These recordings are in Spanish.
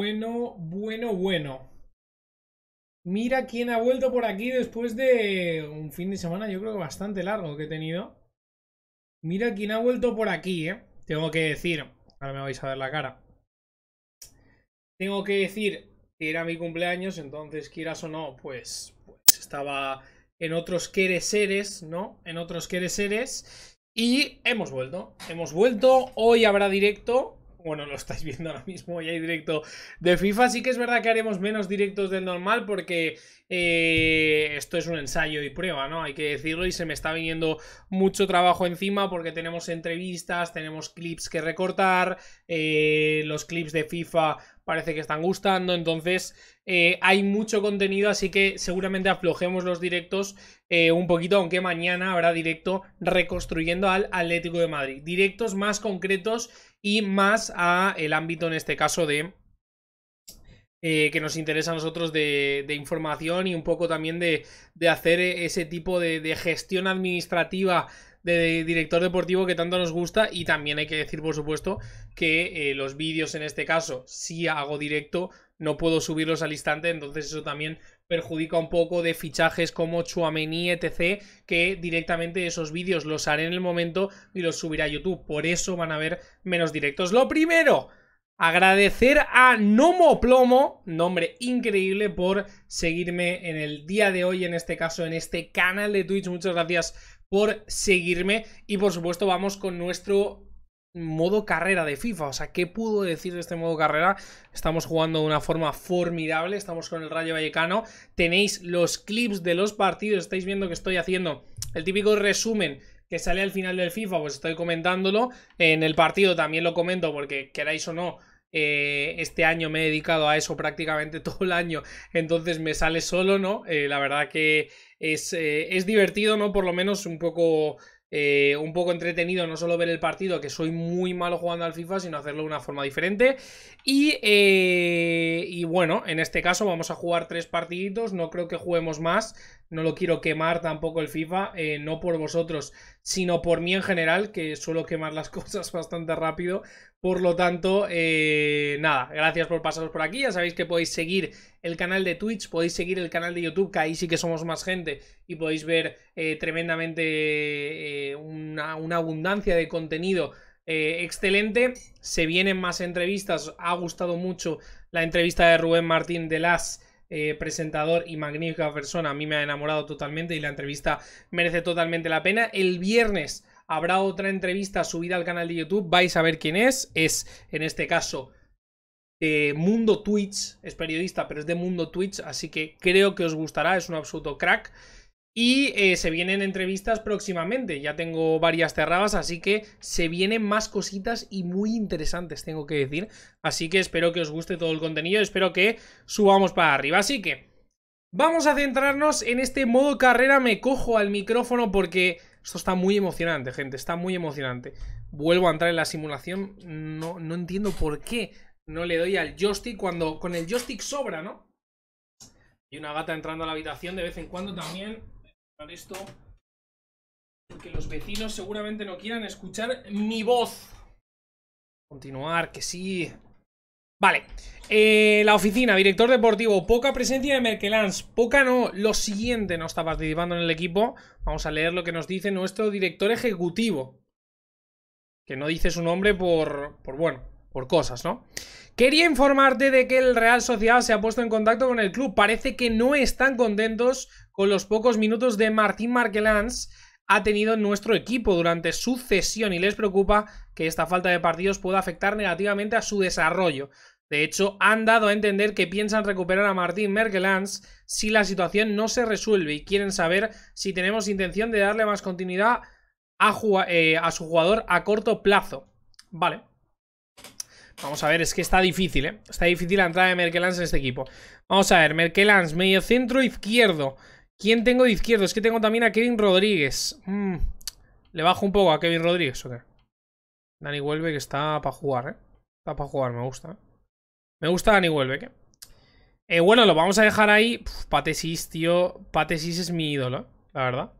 bueno, bueno, bueno. Mira quién ha vuelto por aquí después de un fin de semana, yo creo que bastante largo que he tenido. Mira quién ha vuelto por aquí, ¿eh? Tengo que decir, ahora me vais a ver la cara. Tengo que decir que era mi cumpleaños, entonces quieras o no, pues, pues estaba en otros seres, ¿no? En otros seres. Y hemos vuelto, hemos vuelto, hoy habrá directo, bueno, lo estáis viendo ahora mismo, ya hay directo de FIFA. así que es verdad que haremos menos directos del normal porque eh, esto es un ensayo y prueba, ¿no? Hay que decirlo y se me está viniendo mucho trabajo encima porque tenemos entrevistas, tenemos clips que recortar, eh, los clips de FIFA parece que están gustando, entonces eh, hay mucho contenido, así que seguramente aflojemos los directos un poquito, aunque mañana habrá directo reconstruyendo al Atlético de Madrid. Directos más concretos y más a el ámbito en este caso de eh, que nos interesa a nosotros de, de, información y un poco también de, hacer e-, ese tipo de, gestión administrativa de director deportivo que tanto nos gusta y también hay que decir por supuesto que eh, los vídeos en este caso si hago directo no puedo subirlos al instante entonces eso también perjudica un poco de fichajes como Chuamení, etc., que directamente esos vídeos los haré en el momento y los subiré a YouTube. Por eso van a haber menos directos. Lo primero, Agradecer a Nomo Plomo, nombre increíble, por seguirme en el día de hoy, en este caso en este canal de Twitch. Muchas gracias por seguirme y por supuesto vamos con nuestro modo carrera de FIFA. O sea, ¿qué pudo decir de este modo carrera? Estamos jugando de una forma formidable, estamos con el Rayo Vallecano. Tenéis los clips de los partidos, estáis viendo que estoy haciendo el típico resumen que sale al final del FIFA, pues estoy comentándolo. En el partido también lo comento porque queráis o no, eh, este año me he dedicado a eso prácticamente todo el año, entonces me sale solo, ¿no? Eh, la verdad que es, eh, es divertido, ¿no? Por lo menos un poco eh, un poco entretenido no solo ver el partido, que soy muy malo jugando al FIFA, sino hacerlo de una forma diferente. Y, eh, y bueno, en este caso vamos a jugar tres partiditos, no creo que juguemos más, no lo quiero quemar tampoco el FIFA, eh, no por vosotros, sino por mí en general, que suelo quemar las cosas bastante rápido. Por lo tanto, eh, nada, gracias por pasaros por aquí. Ya sabéis que podéis seguir el canal de Twitch, podéis seguir el canal de YouTube, que ahí sí que somos más gente y podéis ver eh, tremendamente eh, una, abundancia de contenido. excelente. Se vienen más entrevistas. Ha gustado mucho la entrevista de Rubén Martín de las eh, presentador y magnífica persona. A mí me ha enamorado totalmente y la entrevista merece totalmente la pena. El viernes habrá otra entrevista subida al canal de YouTube. Vais a ver quién es. Es, en este caso, de Mundo Twitch. Es periodista, pero es de Mundo Twitch. Así que creo que os gustará. Es un absoluto crack. Y eh, se vienen entrevistas próximamente. Ya tengo varias cerradas, así que se vienen más cositas y muy interesantes, tengo que decir. Así que espero que os guste todo el contenido. Espero que subamos para arriba. Así que vamos a centrarnos en este modo carrera. Me cojo al micrófono porque esto está muy emocionante, gente. Está muy emocionante. Vuelvo a entrar en la simulación. No, no entiendo por qué no le doy al joystick cuando con el joystick sobra, ¿no? Y una gata entrando a la habitación de vez en cuando también esto porque los vecinos seguramente no quieran escuchar mi voz. Continuar, que sí. Vale, eh, la oficina, director deportivo, poca presencia de Merkelans, poca no, lo siguiente no está participando en el equipo. Vamos a leer lo que nos dice nuestro director ejecutivo, que no dice su nombre por, por bueno, por cosas, ¿no? Quería informarte de que el Real Sociedad se ha puesto en contacto con el club. Parece que no están contentos con los pocos minutos de Martín Marquelans ha tenido nuestro equipo durante su cesión y les preocupa que esta falta de partidos pueda afectar negativamente a su desarrollo. De hecho, han dado a entender que piensan recuperar a Martín Merkelans si la situación no se resuelve y quieren saber si tenemos intención de darle más continuidad eh, a, su jugador a corto plazo. Vale. Vamos a ver, es que está difícil, ¿eh? Está difícil la entrada de Merkelans en este equipo. Vamos a ver, Merkelans, medio centro izquierdo. ¿Quién tengo de izquierdo? Es que tengo también a Kevin Rodríguez. Mm. Le bajo un poco a Kevin Rodríguez, ¿o qué? Dani que está para jugar, ¿eh? Está para jugar, me gusta. ¿eh? Me gusta Dani Huelbeck, ¿eh? bueno, lo vamos a dejar ahí. Patesis, tío. Patesis es mi ídolo, la verdad.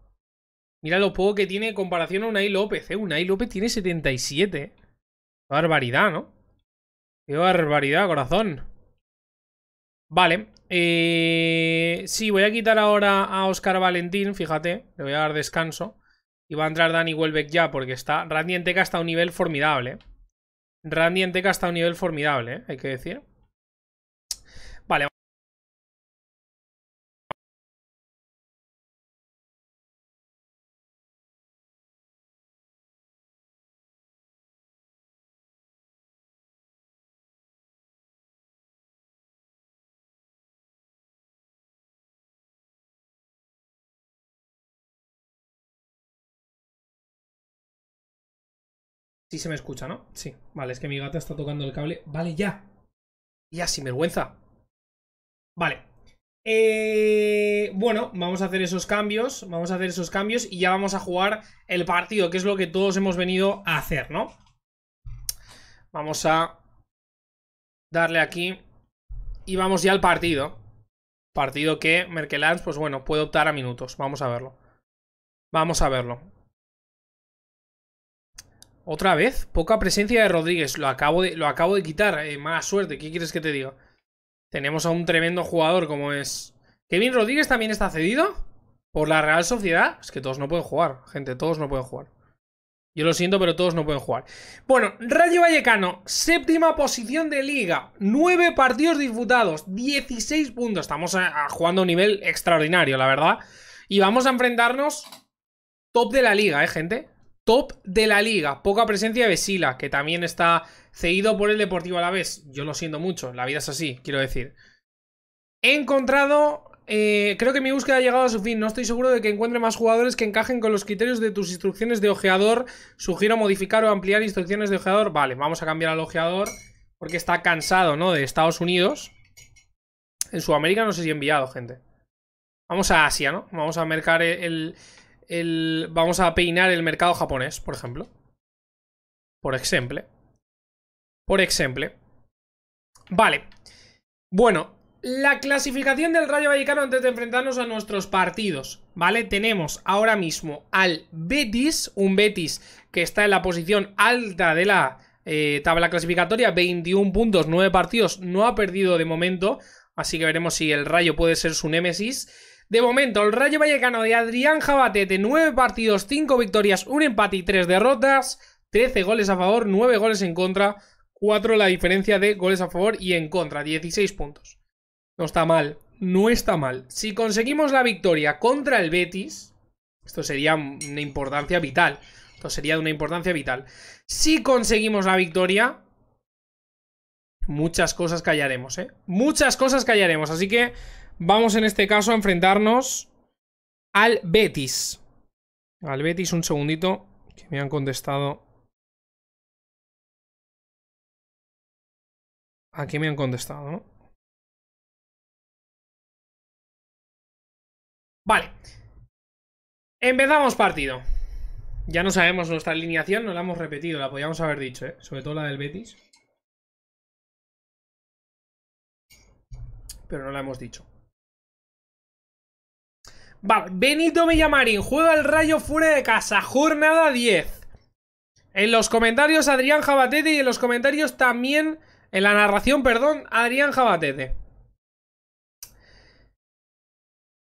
Mira lo poco que tiene en comparación a Unai López, ¿eh? Unai López tiene 77. Qué ¿eh? barbaridad, ¿no? Qué barbaridad, corazón. Vale, eh, sí, voy a quitar ahora a Oscar Valentín, fíjate, le voy a dar descanso. Y va a entrar Dani Welbeck ya, porque está. Randy Enteca está a un nivel formidable. Randy Enteca está a un nivel formidable, ¿eh? hay que decir. Sí se me escucha, ¿no? Sí. Vale, es que mi gata está tocando el cable. Vale, ya. Ya, sin vergüenza. Vale. Eh, bueno, vamos a hacer esos cambios. Vamos a hacer esos cambios y ya vamos a jugar el partido, que es lo que todos hemos venido a hacer, ¿no? Vamos a darle aquí y vamos ya al partido. Partido que Merkelands, pues bueno, puede optar a minutos. Vamos a verlo. Vamos a verlo. Otra vez, poca presencia de Rodríguez. Lo acabo de, lo acabo de quitar. Eh, mala suerte, ¿qué quieres que te diga? Tenemos a un tremendo jugador como es. Kevin Rodríguez también está cedido por la Real Sociedad. Es que todos no pueden jugar, gente, todos no pueden jugar. Yo lo siento, pero todos no pueden jugar. Bueno, Rayo Vallecano, séptima posición de liga, nueve partidos disputados, 16 puntos. Estamos jugando a un nivel extraordinario, la verdad. Y vamos a enfrentarnos top de la liga, ¿eh, gente? Top de la liga, poca presencia de Vesila, que también está cedido por el Deportivo a la vez. Yo lo siento mucho, la vida es así, quiero decir. He encontrado, eh, creo que mi búsqueda ha llegado a su fin. No estoy seguro de que encuentre más jugadores que encajen con los criterios de tus instrucciones de ojeador. Sugiero modificar o ampliar instrucciones de ojeador. Vale, vamos a cambiar al ojeador porque está cansado, ¿no? De Estados Unidos. En Sudamérica no sé si he enviado, gente. Vamos a Asia, ¿no? Vamos a mercar el vamos a peinar el mercado japonés, por ejemplo. Por ejemplo. Por ejemplo. Vale. Bueno, la clasificación del Rayo Vallecano antes de enfrentarnos a nuestros partidos, ¿vale? Tenemos ahora mismo al Betis, un Betis que está en la posición alta de la eh, tabla clasificatoria, 21 puntos, 9 partidos, no ha perdido de momento, así que veremos si el Rayo puede ser su némesis. De momento, el Rayo Vallecano de Adrián Jabatete, 9 partidos, 5 victorias, un empate y 3 derrotas, 13 goles a favor, 9 goles en contra, 4 la diferencia de goles a favor y en contra, 16 puntos. No está mal, no está mal. Si conseguimos la victoria contra el Betis, esto sería una importancia vital. Esto sería de una importancia vital. Si conseguimos la victoria, muchas cosas callaremos, ¿eh? Muchas cosas callaremos, así que Vamos en este caso a enfrentarnos al Betis. Al Betis, un segundito, que me han contestado. Aquí me han contestado, Vale. Empezamos partido. Ya no sabemos nuestra alineación, no la hemos repetido, la podíamos haber dicho, ¿eh? Sobre todo la del Betis. Pero no la hemos dicho. Vale, Benito Villamarín, juega el rayo fuera de casa, jornada 10. En los comentarios Adrián Jabatete y en los comentarios también, en la narración, perdón, Adrián Jabatete.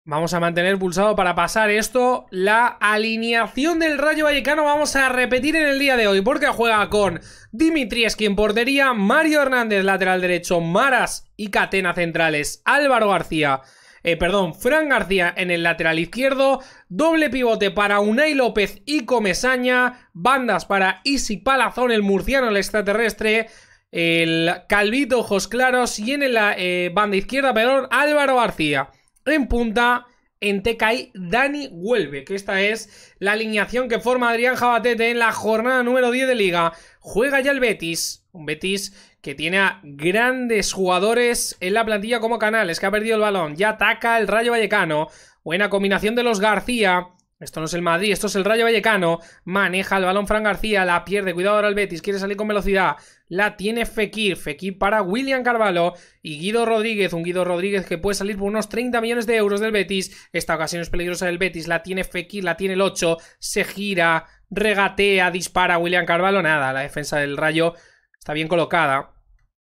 Vamos a mantener pulsado para pasar esto. La alineación del Rayo Vallecano vamos a repetir en el día de hoy porque juega con Dimitrieski en portería, Mario Hernández lateral derecho, Maras y Catena centrales, Álvaro García eh, perdón, Fran García en el lateral izquierdo, doble pivote para Unai López y Comesaña, bandas para Isi Palazón, el murciano, el extraterrestre, el Calvito Ojos Claros y en la eh, banda izquierda, perdón, Álvaro García. En punta, en TKI, Dani Huelve, que esta es la alineación que forma Adrián Jabatete en la jornada número 10 de Liga. Juega ya el Betis, un Betis que tiene a grandes jugadores en la plantilla como Canales, que ha perdido el balón. Ya ataca el Rayo Vallecano. Buena combinación de los García. Esto no es el Madrid, esto es el Rayo Vallecano. Maneja el balón Fran García, la pierde. Cuidado ahora el Betis, quiere salir con velocidad. La tiene Fekir. Fekir para William Carvalho y Guido Rodríguez. Un Guido Rodríguez que puede salir por unos 30 millones de euros del Betis. Esta ocasión es peligrosa del Betis. La tiene Fekir, la tiene el 8. Se gira, regatea, dispara William Carvalho. Nada, la defensa del Rayo está bien colocada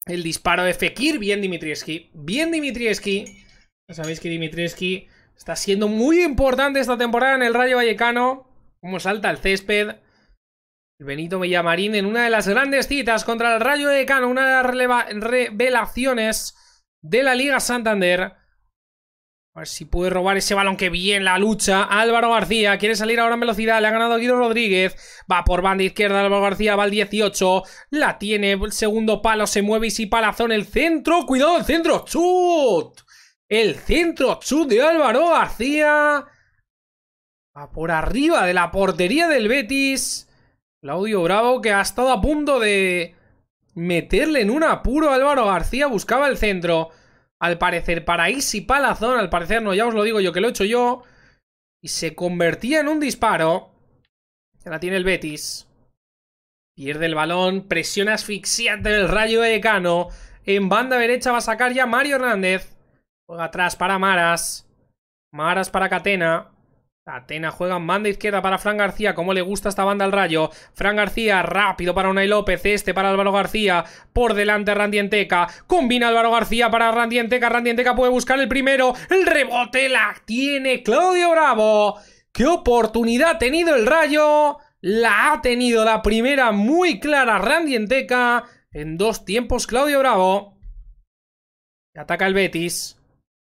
el disparo de Fekir, bien Dimitrievski. Bien Dimitrievski. Ya sabéis que Dimitrievski está siendo muy importante esta temporada en el Rayo Vallecano. Como salta el césped. Benito Villamarín en una de las grandes citas contra el Rayo Vallecano. Una de las revelaciones de la Liga Santander. A ver si puede robar ese balón que bien la lucha. Álvaro García quiere salir ahora en velocidad. Le ha ganado Guido Rodríguez. Va por banda izquierda. Álvaro García va al 18. La tiene. El segundo palo se mueve y si palazón el centro. Cuidado, el centro. Chut. El centro chut de Álvaro García. Va por arriba de la portería del Betis. Claudio Bravo que ha estado a punto de meterle en un apuro. Álvaro García buscaba el centro al parecer, para Easy Palazón, al parecer no, ya os lo digo yo que lo he hecho yo, y se convertía en un disparo. Ya la tiene el Betis. Pierde el balón, presión asfixiante del Rayo de decano En banda derecha va a sacar ya Mario Hernández. Juega atrás para Maras. Maras para Catena. Atena juega manda izquierda para Fran García, cómo le gusta esta banda al rayo. Fran García rápido para Unai López, este para Álvaro García, por delante Randy Combina Álvaro García para Randienteca. Randienteca puede buscar el primero, el rebote la tiene Claudio Bravo. ¡Qué oportunidad ha tenido el rayo! La ha tenido la primera muy clara Randienteca. En dos tiempos Claudio Bravo. Ataca el Betis.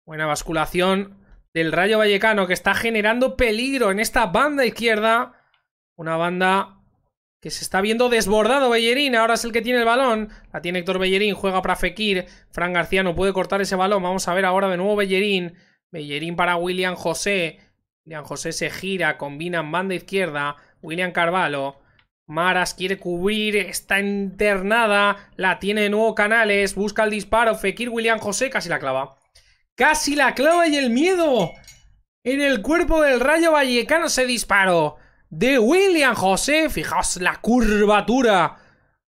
Buena basculación del Rayo Vallecano que está generando peligro en esta banda izquierda. Una banda que se está viendo desbordado Bellerín, ahora es el que tiene el balón, la tiene Héctor Bellerín, juega para Fekir, Fran García no puede cortar ese balón, vamos a ver ahora de nuevo Bellerín, Bellerín para William José, William José se gira, combinan banda izquierda, William Carvalho, Maras quiere cubrir, está internada, la tiene de nuevo Canales, busca el disparo, Fekir, William José, casi la clava. Casi la clava y el miedo. En el cuerpo del rayo vallecano se disparó. De William José, fijaos la curvatura.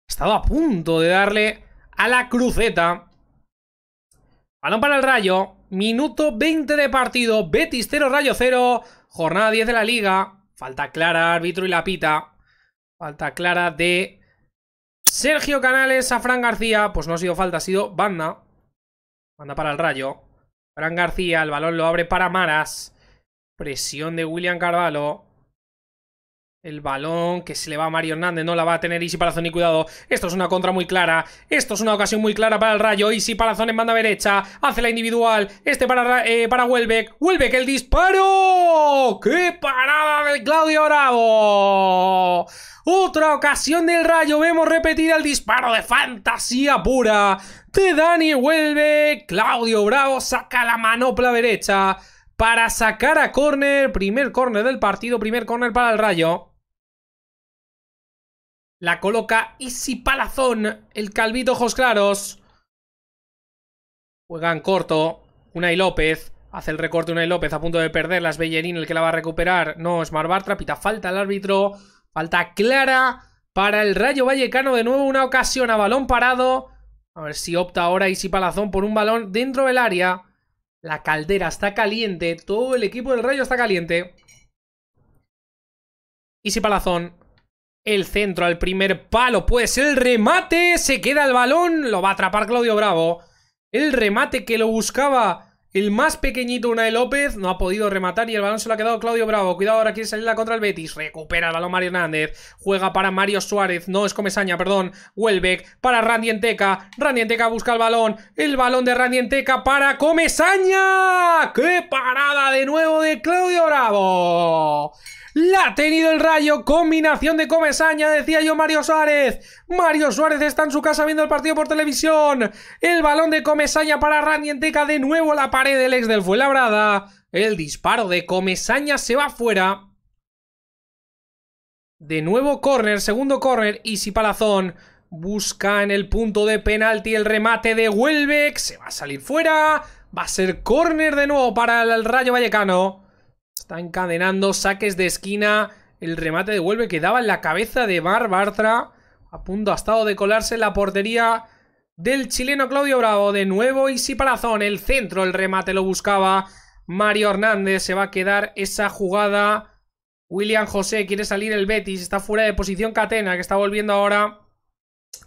Estaba a punto de darle a la cruceta. Balón para el rayo. Minuto 20 de partido. Betis 0, rayo 0. Jornada 10 de la liga. Falta clara, árbitro y la pita. Falta clara de Sergio Canales a Fran García. Pues no ha sido falta, ha sido banda. Banda para el rayo. Fran García, el balón lo abre para Maras. Presión de William Carvalho. El balón que se le va a Mario Hernández, no la va a tener Isi Palazón y cuidado. Esto es una contra muy clara. Esto es una ocasión muy clara para el Rayo. Isi Palazón en banda derecha, hace la individual. Este para, eh, para para el disparo. ¡Qué parada de Claudio Bravo! Otra ocasión del Rayo. Vemos repetida el disparo de fantasía pura de Dani vuelve Claudio Bravo saca la manopla derecha para sacar a córner. Primer córner del partido, primer córner para el Rayo. La coloca Isi Palazón, el Calvito Ojos Claros. Juegan corto. y López. Hace el recorte Unai López a punto de perderla. Es Bellerín el que la va a recuperar. No, es Marbartra. Pita falta el árbitro. Falta clara para el Rayo Vallecano. De nuevo una ocasión a balón parado. A ver si opta ahora Isi Palazón por un balón dentro del área. La caldera está caliente. Todo el equipo del Rayo está caliente. Y si palazón. El centro al primer palo. Pues el remate. Se queda el balón. Lo va a atrapar Claudio Bravo. El remate que lo buscaba el más pequeñito, Unai López, no ha podido rematar y el balón se lo ha quedado Claudio Bravo. Cuidado, ahora quiere salirla contra el Betis. Recupera el balón Mario Hernández. Juega para Mario Suárez. No es Comesaña, perdón. Huelbeck para Randienteca. Enteca. busca el balón. El balón de Randy para Comesaña. ¡Qué parada de nuevo de Claudio Bravo! La ha tenido el rayo, combinación de comesaña, decía yo Mario Suárez. Mario Suárez está en su casa viendo el partido por televisión. El balón de comesaña para Randy Enteca, de nuevo la pared del ex del Fuenlabrada. El disparo de comesaña se va fuera. De nuevo córner, segundo córner, si Palazón. Busca en el punto de penalti el remate de Huelbeck. Se va a salir fuera. Va a ser córner de nuevo para el Rayo Vallecano. Está encadenando saques de esquina. El remate devuelve, quedaba que en la cabeza de Mar A punto ha estado de colarse en la portería del chileno Claudio Bravo. De nuevo y si Palazón. El centro, el remate lo buscaba. Mario Hernández se va a quedar esa jugada. William José quiere salir el Betis. Está fuera de posición Catena, que está volviendo ahora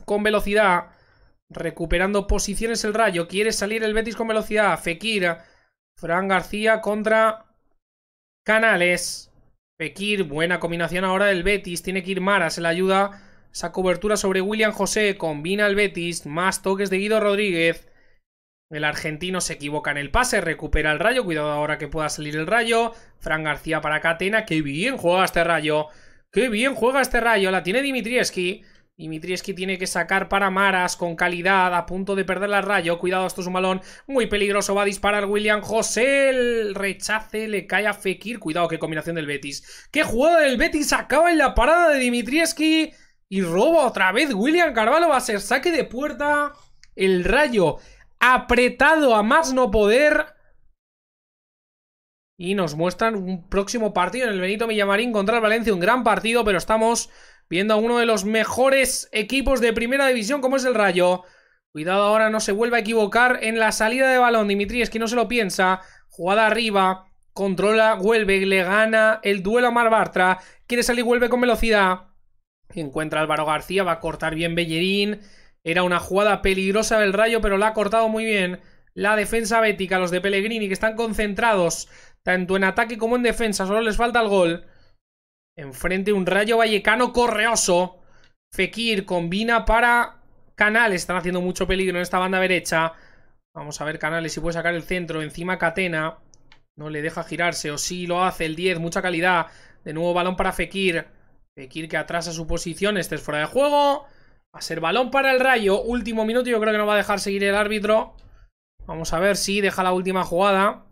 con velocidad. Recuperando posiciones el Rayo. Quiere salir el Betis con velocidad. Fekir. Fran García contra Canales. Pekir, buena combinación ahora del Betis. Tiene que ir Mara, se le ayuda. Esa cobertura sobre William José. Combina el Betis. Más toques de Guido Rodríguez. El argentino se equivoca en el pase, recupera el rayo. Cuidado ahora que pueda salir el rayo. Fran García para Catena. ¡Qué bien juega este rayo! ¡Qué bien juega este rayo! La tiene Dimitrievski. Dimitrieski tiene que sacar para Maras con calidad, a punto de perder la rayo. Cuidado, esto es un balón muy peligroso. Va a disparar William José. El rechace le cae a Fekir. Cuidado, qué combinación del Betis. ¡Qué jugada del Betis! Acaba en la parada de Dimitrieski. Y roba otra vez William Carvalho. Va a ser saque de puerta. El rayo apretado a más no poder. Y nos muestran un próximo partido en el Benito Millamarín contra el Valencia. Un gran partido, pero estamos viendo a uno de los mejores equipos de primera división como es el Rayo. Cuidado ahora, no se vuelva a equivocar en la salida de balón. Dimitri, es que no se lo piensa. Jugada arriba, controla, vuelve, le gana el duelo a Mar Quiere salir, vuelve con velocidad. Encuentra Álvaro García, va a cortar bien Bellerín. Era una jugada peligrosa del Rayo, pero la ha cortado muy bien. La defensa bética, los de Pellegrini, que están concentrados tanto en ataque como en defensa, solo les falta el gol. Enfrente un Rayo Vallecano correoso. Fekir combina para Canales. Están haciendo mucho peligro en esta banda derecha. Vamos a ver Canales si puede sacar el centro. Encima Catena. No le deja girarse. O sí lo hace. El 10. Mucha calidad. De nuevo balón para Fekir. Fekir que atrasa su posición. Este es fuera de juego. Va a ser balón para el Rayo. Último minuto. Yo creo que no va a dejar seguir el árbitro. Vamos a ver si deja la última jugada.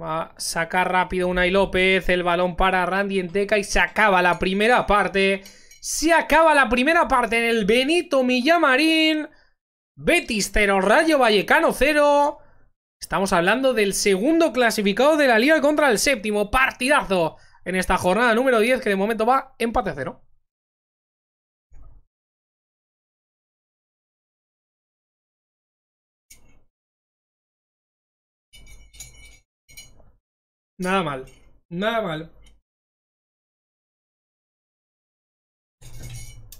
Va a sacar rápido Unai López. El balón para Randy Enteca y se acaba la primera parte. Se acaba la primera parte en el Benito Millamarín. Betis 0, Rayo Vallecano 0. Estamos hablando del segundo clasificado de la liga contra el séptimo. Partidazo en esta jornada número 10 que de momento va empate a cero. Nada mal. Nada mal.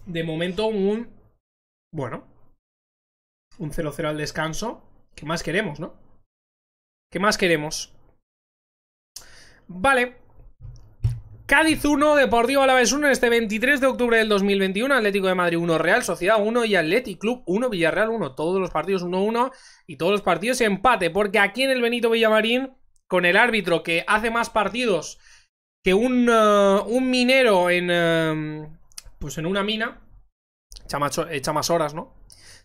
De momento un... Bueno. Un 0-0 al descanso. ¿Qué más queremos, no? ¿Qué más queremos? Vale. Cádiz 1, Deportivo Alavés 1 en este 23 de octubre del 2021, Atlético de Madrid 1, Real Sociedad 1 y Atlético Club 1, Villarreal 1, todos los partidos 1-1 y todos los partidos empate, porque aquí en el Benito Villamarín con el árbitro que hace más partidos que un, eh, minero en, em, pues en una mina, echa más, echa más horas, ¿no?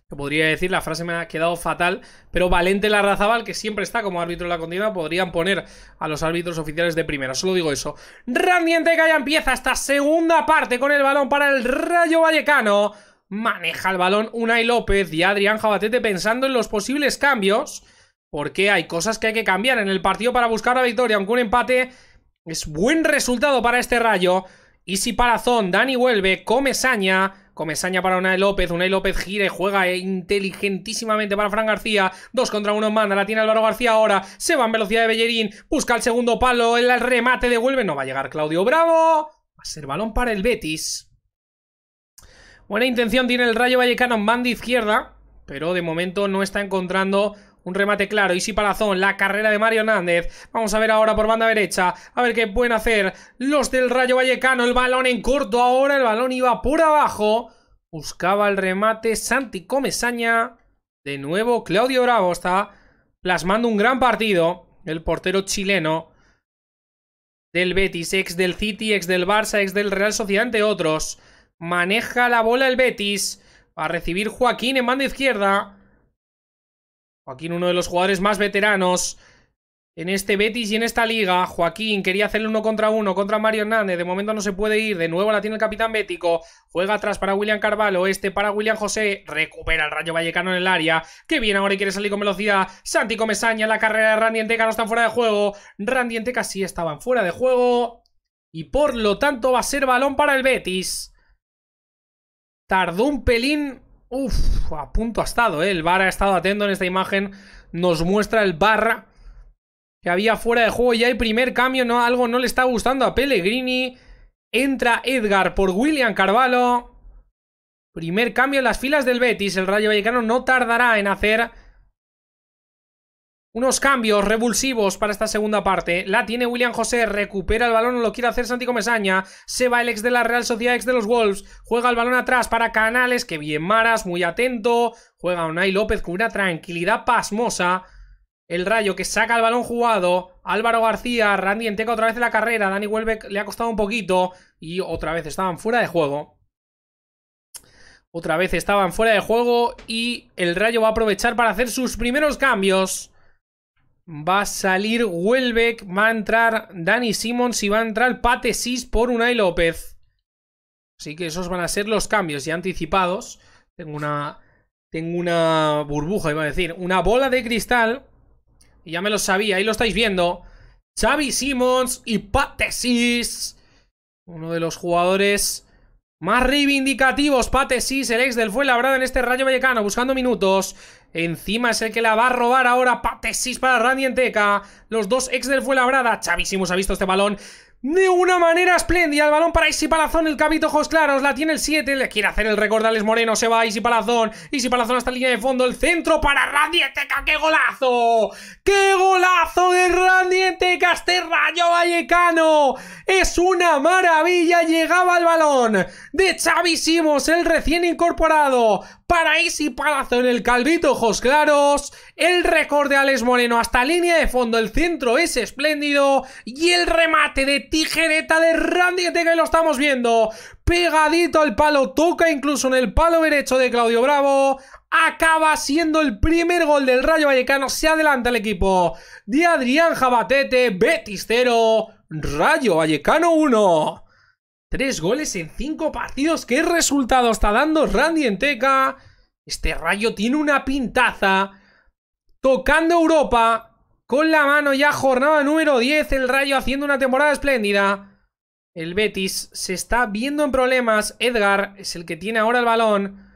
que podría decir, la frase me ha quedado fatal, pero Valente Larrazabal, que siempre está como árbitro en la contienda, podrían poner a los árbitros oficiales de primera, solo digo eso. que Calla empieza esta segunda parte con el balón para el Rayo Vallecano. Maneja el balón Unai López y Adrián Jabatete pensando en los posibles cambios porque hay cosas que hay que cambiar en el partido para buscar la victoria, aunque un empate es buen resultado para este rayo. Y si Parazón, Dani vuelve, Come Saña para Unai López, Unai López gira y juega eh, inteligentísimamente para Fran García, dos contra uno manda, la tiene Álvaro García ahora, se va en velocidad de Bellerín, busca el segundo palo, el remate devuelve, no va a llegar Claudio Bravo, va a ser balón para el Betis. Buena intención tiene el Rayo Vallecano en banda izquierda, pero de momento no está encontrando un remate claro, y sí Palazón, la carrera de Mario Hernández. Vamos a ver ahora por banda derecha, a ver qué pueden hacer los del Rayo Vallecano. El balón en corto ahora, el balón iba por abajo. Buscaba el remate Santi Comesaña. De nuevo Claudio Bravo está plasmando un gran partido. El portero chileno del Betis, ex del City, ex del Barça, ex del Real Sociedad, entre otros. Maneja la bola el Betis. Va a recibir Joaquín en banda izquierda. Joaquín, uno de los jugadores más veteranos en este Betis y en esta liga. Joaquín quería hacer uno contra uno contra Mario Hernández. De momento no se puede ir. De nuevo la tiene el capitán bético. Juega atrás para William Carvalho. Este para William José. Recupera el Rayo Vallecano en el área. Que viene ahora y quiere salir con velocidad. Santi Comesaña. La carrera de Randienteca no está fuera de juego. Randy sí estaban fuera de juego. Y por lo tanto va a ser balón para el Betis. Tardó un pelín Uf, a punto ha estado, ¿eh? El bar ha estado atento en esta imagen. Nos muestra el barra que había fuera de juego ya hay primer cambio, no, algo no le está gustando a Pellegrini. Entra Edgar por William Carvalho. Primer cambio en las filas del Betis. El Rayo Vallecano no tardará en hacer unos cambios revulsivos para esta segunda parte. La tiene William José, recupera el balón, no lo quiere hacer Santi Mesaña Se va el ex de la Real Sociedad, ex de los Wolves. Juega el balón atrás para Canales, que bien Maras, muy atento. Juega Unai López con una tranquilidad pasmosa. El Rayo que saca el balón jugado. Álvaro García, Randy Enteca otra vez en la carrera. Dani Huelbeck le ha costado un poquito. Y otra vez estaban fuera de juego. Otra vez estaban fuera de juego. Y el Rayo va a aprovechar para hacer sus primeros cambios. Va a salir Huelbeck, va a entrar Danny Simmons y va a entrar Pate por Unai López. Así que esos van a ser los cambios ya anticipados. Tengo una, tengo una burbuja, iba a decir, una bola de cristal. Y ya me lo sabía, ahí lo estáis viendo. Xavi Simmons y Pate Uno de los jugadores más reivindicativos, Pate el ex del Fuenlabrada en este Rayo Vallecano, buscando minutos. Encima es el que la va a robar ahora, Pate para Randy Los dos ex del chavísimo chavísimos ha visto este balón de una manera espléndida. El balón para Isi Palazón, el Capitojos claros, la tiene el 7, le quiere hacer el recordales Moreno, se va Isi Palazón, Isi Palazón hasta la línea de fondo, el centro para Randieteca, ¡qué golazo! ¡Qué golazo de Randieteca, este rayo vallecano! ¡Es una maravilla! Llegaba el balón de Chavisimos el recién incorporado, para palazo en el Calvito Ojos Claros, el récord de Alex Moreno hasta línea de fondo, el centro es espléndido y el remate de tijereta de Randy que lo estamos viendo, pegadito al palo, toca incluso en el palo derecho de Claudio Bravo, acaba siendo el primer gol del Rayo Vallecano, se adelanta el equipo de Adrián Jabatete, Betis 0, Rayo Vallecano 1. Tres goles en cinco partidos. ¿Qué resultado está dando Randy Enteca? Este rayo tiene una pintaza. Tocando Europa. Con la mano ya jornada número 10. El rayo haciendo una temporada espléndida. El Betis se está viendo en problemas. Edgar es el que tiene ahora el balón.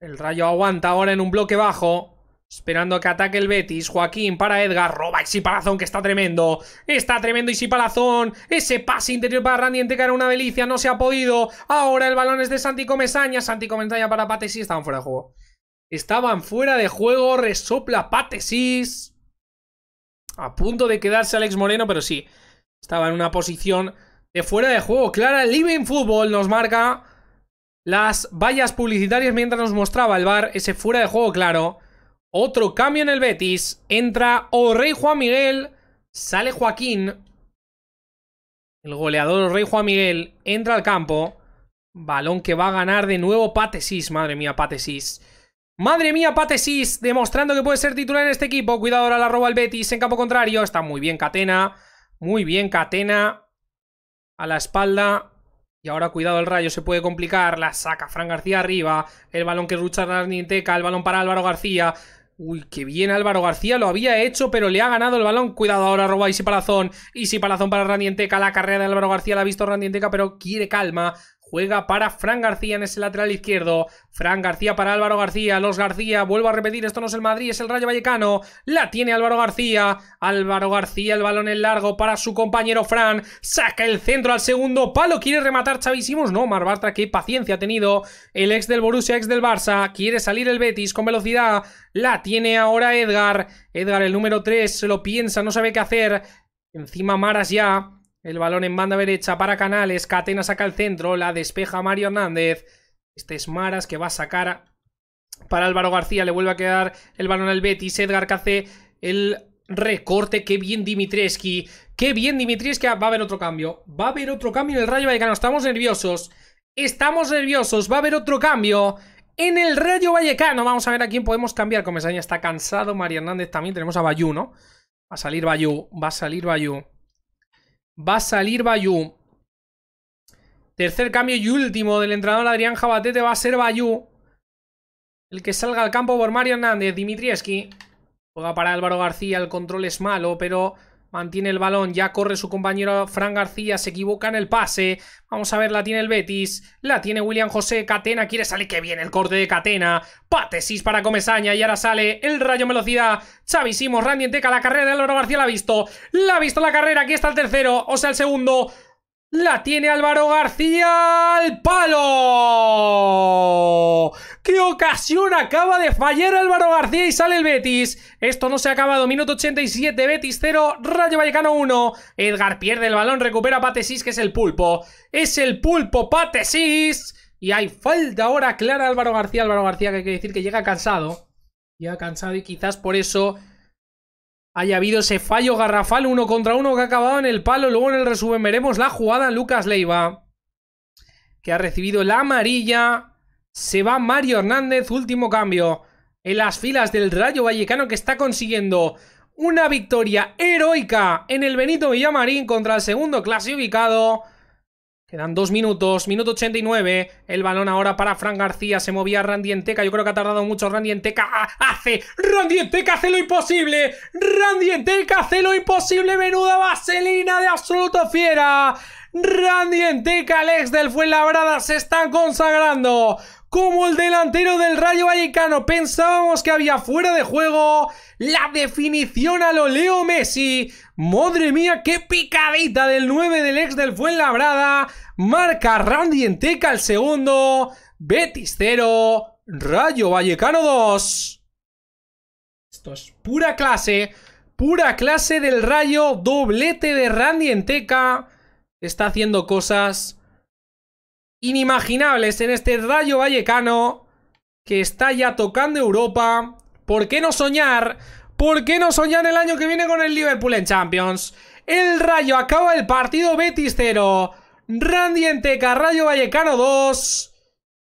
El rayo aguanta ahora en un bloque bajo. Esperando que ataque el Betis. Joaquín para Edgar. Roba y Palazón, que está tremendo. Está tremendo y Palazón. Ese pase interior para Randy que era una delicia. No se ha podido. Ahora el balón es de Santi Comesaña. Santi Comesaña para Patesis. Estaban fuera de juego. Estaban fuera de juego. Resopla Patesis. A punto de quedarse Alex Moreno, pero sí. Estaba en una posición de fuera de juego. Clara Living Fútbol nos marca las vallas publicitarias mientras nos mostraba el bar. Ese fuera de juego, claro. Otro cambio en el Betis. Entra Rey Juan Miguel. Sale Joaquín. El goleador Rey Juan Miguel entra al campo. Balón que va a ganar de nuevo Patesis. Madre mía, Patesis. Madre mía, Patesis. Demostrando que puede ser titular en este equipo. Cuidado ahora la roba el Betis en campo contrario. Está muy bien Catena. Muy bien Catena. A la espalda. Y ahora cuidado el rayo, se puede complicar. La saca Fran García arriba. El balón que rucha Arninteca. El balón para Álvaro García. Uy, qué bien Álvaro García, lo había hecho, pero le ha ganado el balón. Cuidado ahora, roba Isi Palazón. Isi Palazón para Randienteca. La carrera de Álvaro García la ha visto Randienteca, pero quiere calma. Juega para Fran García en ese lateral izquierdo. Fran García para Álvaro García. Los García. Vuelvo a repetir, esto no es el Madrid, es el Rayo Vallecano. La tiene Álvaro García. Álvaro García, el balón en largo para su compañero Fran. Saca el centro al segundo palo. Quiere rematar Chavísimos. No, Marbartra, qué paciencia ha tenido el ex del Borussia, ex del Barça. Quiere salir el Betis con velocidad. La tiene ahora Edgar. Edgar, el número 3, se lo piensa, no sabe qué hacer. Encima Maras ya. El balón en banda derecha para Canales. Catena saca el centro. La despeja Mario Hernández. Este es Maras que va a sacar para Álvaro García. Le vuelve a quedar el balón al Betis. Edgar que hace el recorte. Qué bien Dimitreski, Qué bien Dimitrescu, Va a haber otro cambio. Va a haber otro cambio en el Rayo Vallecano. Estamos nerviosos. Estamos nerviosos. Va a haber otro cambio. En el Rayo Vallecano, vamos a ver a quién podemos cambiar. Comesaña está cansado, Mario Hernández también, tenemos a Bayú, ¿no? Va a salir Bayú, va a salir Bayú. Va a salir Bayou. Tercer cambio y último del entrenador Adrián Jabatete va a ser Bayou. El que salga al campo por Mario Hernández, Dimitrieski. Juega para Álvaro García, el control es malo, pero Mantiene el balón, ya corre su compañero Fran García, se equivoca en el pase. Vamos a ver, la tiene el Betis, la tiene William José, Catena quiere salir, que bien el corte de Catena. Patesis para Comesaña y ahora sale el rayo velocidad. Xavi Randy Enteca, la carrera de Álvaro García la ha visto. La ha visto la carrera, aquí está el tercero, o sea el segundo. La tiene Álvaro García al palo. ¡Qué ocasión acaba de fallar Álvaro García y sale el Betis! Esto no se ha acabado. Minuto 87, Betis 0, Rayo Vallecano 1. Edgar pierde el balón, recupera Patesis, que es el pulpo. Es el pulpo Patesis. Y hay falta ahora clara Álvaro García. Álvaro García que quiere decir que llega cansado. Llega cansado y quizás por eso haya habido ese fallo garrafal uno contra uno que ha acabado en el palo. Luego en el resumen veremos la jugada Lucas Leiva, que ha recibido la amarilla. Se va Mario Hernández, último cambio en las filas del Rayo Vallecano que está consiguiendo una victoria heroica en el Benito Villamarín contra el segundo clasificado. Quedan dos minutos, minuto 89. El balón ahora para Fran García. Se movía Randy Enteca. Yo creo que ha tardado mucho Randy Enteca. Ah, ¡Hace! ¡Randienteca! Enteca hace lo imposible! ¡Randienteca! Enteca hace lo imposible! ¡Menuda vaselina de absoluto fiera! ¡Randienteca! Enteca, Alex del Fuenlabrada se están consagrando como el delantero del Rayo Vallecano. Pensábamos que había fuera de juego la definición a lo Leo Messi. Madre mía, qué picadita del 9 del ex del Fuenlabrada. Marca Randy Enteca el segundo. Betis 0, Rayo Vallecano 2. Esto es pura clase, pura clase del Rayo, doblete de Randy Enteca. Está haciendo cosas inimaginables en este Rayo Vallecano que está ya tocando Europa. ¿Por qué no soñar? ¿Por qué no soñar el año que viene con el Liverpool en Champions? El Rayo acaba el partido Betis 0. Randy Enteca, Rayo Vallecano 2.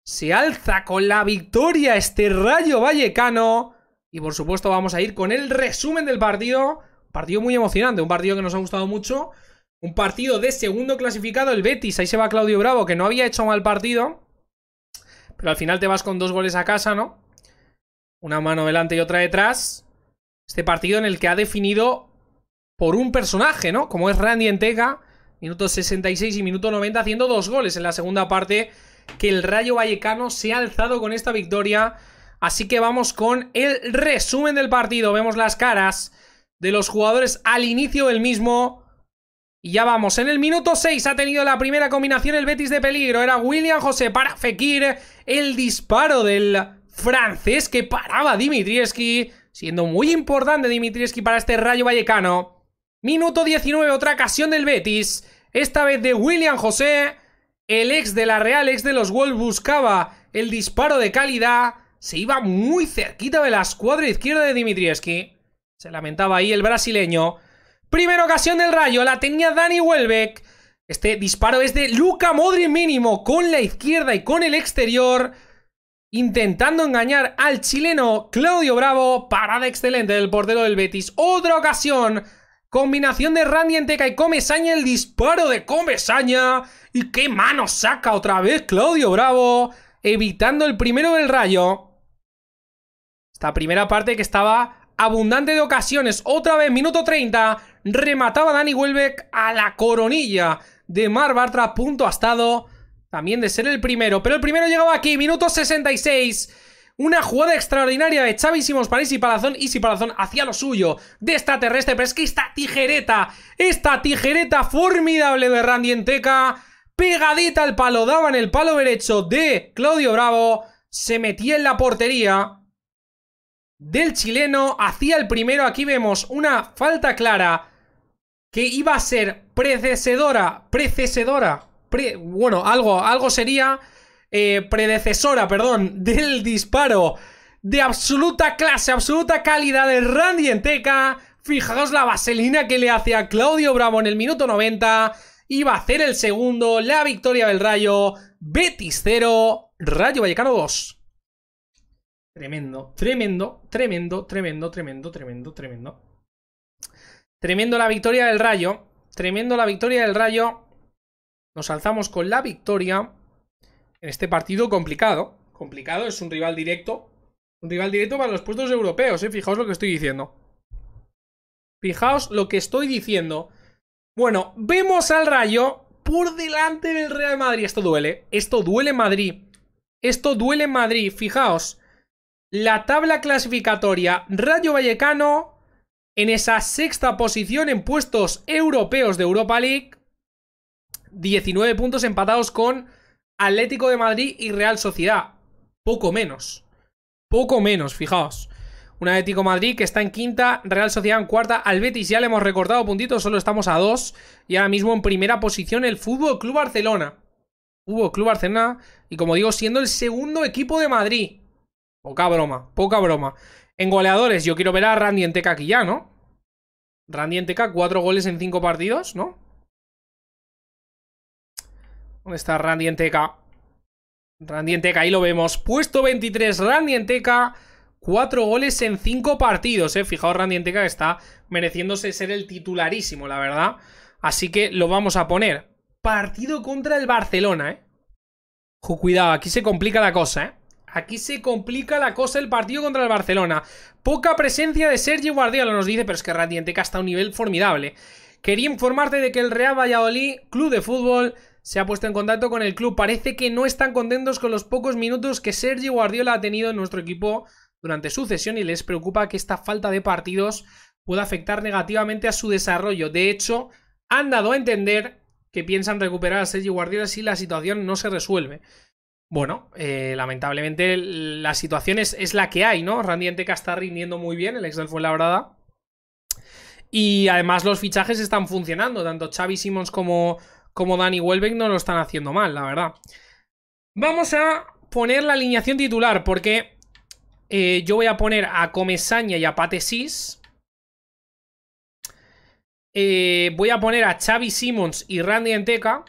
Se alza con la victoria este Rayo Vallecano. Y por supuesto vamos a ir con el resumen del partido. Partido muy emocionante, un partido que nos ha gustado mucho. Un partido de segundo clasificado, el Betis. Ahí se va Claudio Bravo, que no había hecho mal partido. Pero al final te vas con dos goles a casa, ¿no? Una mano delante y otra detrás. Este partido en el que ha definido por un personaje, ¿no? Como es Randy Entega, minuto 66 y minuto 90, haciendo dos goles en la segunda parte. Que el Rayo Vallecano se ha alzado con esta victoria. Así que vamos con el resumen del partido. Vemos las caras de los jugadores al inicio del mismo. Y ya vamos, en el minuto 6 ha tenido la primera combinación el Betis de peligro. Era William José para Fekir. El disparo del francés que paraba Dimitrievski. Siendo muy importante Dimitrievski para este Rayo Vallecano. Minuto 19, otra ocasión del Betis. Esta vez de William José. El ex de la Real, ex de los Wolves, buscaba el disparo de calidad. Se iba muy cerquita de la escuadra izquierda de Dimitrievski. Se lamentaba ahí el brasileño. Primera ocasión del Rayo, la tenía Dani Welbeck. Este disparo es de Luca Modri mínimo con la izquierda y con el exterior. Intentando engañar al chileno Claudio Bravo. Parada excelente del portero del Betis. Otra ocasión. Combinación de Randy Enteca y Comesaña. El disparo de Comesaña. Y qué mano saca otra vez Claudio Bravo. Evitando el primero del rayo. Esta primera parte que estaba abundante de ocasiones. Otra vez, minuto 30. Remataba Dani Welbeck a la coronilla de Mar Bartra. Punto estado también de ser el primero. Pero el primero llegaba aquí, minuto 66. Una jugada extraordinaria de Xavi Simons para Isi Palazón. Isi Palazón hacía lo suyo de esta terrestre. Pero es que esta tijereta, esta tijereta formidable de Randy pegadita al palo, daba en el palo derecho de Claudio Bravo. Se metía en la portería del chileno, hacía el primero. Aquí vemos una falta clara que iba a ser predecesora precesedora, bueno, algo, algo sería eh, predecesora, perdón, del disparo de absoluta clase, absoluta calidad de Randy Enteca. Fijaos la vaselina que le hace a Claudio Bravo en el minuto 90. Iba a hacer el segundo, la victoria del Rayo, Betis cero, Rayo Vallecano 2. Tremendo, tremendo, tremendo, tremendo, tremendo, tremendo, tremendo. Tremendo la victoria del Rayo. Tremendo la victoria del Rayo. Nos alzamos con la victoria en este partido complicado. Complicado, es un rival directo. Un rival directo para los puestos europeos, ¿eh? Fijaos lo que estoy diciendo. Fijaos lo que estoy diciendo. Bueno, vemos al Rayo por delante del Real Madrid. Esto duele. Esto duele en Madrid. Esto duele en Madrid. Fijaos. La tabla clasificatoria. Rayo Vallecano en esa sexta posición en puestos europeos de Europa League. 19 puntos empatados con Atlético de Madrid y Real Sociedad. Poco menos. Poco menos, fijaos. Un Atlético Madrid que está en quinta, Real Sociedad en cuarta, al Betis ya le hemos recortado puntitos, solo estamos a dos. Y ahora mismo en primera posición el Fútbol Club Barcelona. Fútbol Club Barcelona, y como digo, siendo el segundo equipo de Madrid. Poca broma, poca broma. En goleadores, yo quiero ver a Randy Enteca aquí ya, ¿no? Randy Enteca, cuatro goles en cinco partidos, ¿no? ¿Dónde está Randy Enteca? Randy Enteca, ahí lo vemos. Puesto 23, Randy Enteca. Cuatro goles en cinco partidos, ¿eh? Fijaos, Randy Enteca está mereciéndose ser el titularísimo, la verdad. Así que lo vamos a poner. Partido contra el Barcelona, ¿eh? Cuidado, aquí se complica la cosa, ¿eh? aquí se complica la cosa el partido contra el Barcelona. Poca presencia de Sergio Guardiola nos dice, pero es que Radianteca está a un nivel formidable. Quería informarte de que el Real Valladolid, club de fútbol, se ha puesto en contacto con el club. Parece que no están contentos con los pocos minutos que Sergio Guardiola ha tenido en nuestro equipo durante su cesión y les preocupa que esta falta de partidos pueda afectar negativamente a su desarrollo. De hecho, han dado a entender que piensan recuperar a Sergio Guardiola si la situación no se resuelve. Bueno, eh, lamentablemente la situación es, la que hay, ¿no? Randy Enteca está rindiendo muy bien, el ex del Fuenlabrada. Y además los fichajes están funcionando, tanto Xavi Simons como, como Danny Welbeck no lo están haciendo mal, la verdad. Vamos a poner la alineación titular, porque eh, yo voy a poner a Comesaña y a Patesis. Eh, voy a poner a Xavi Simons y Randy Enteca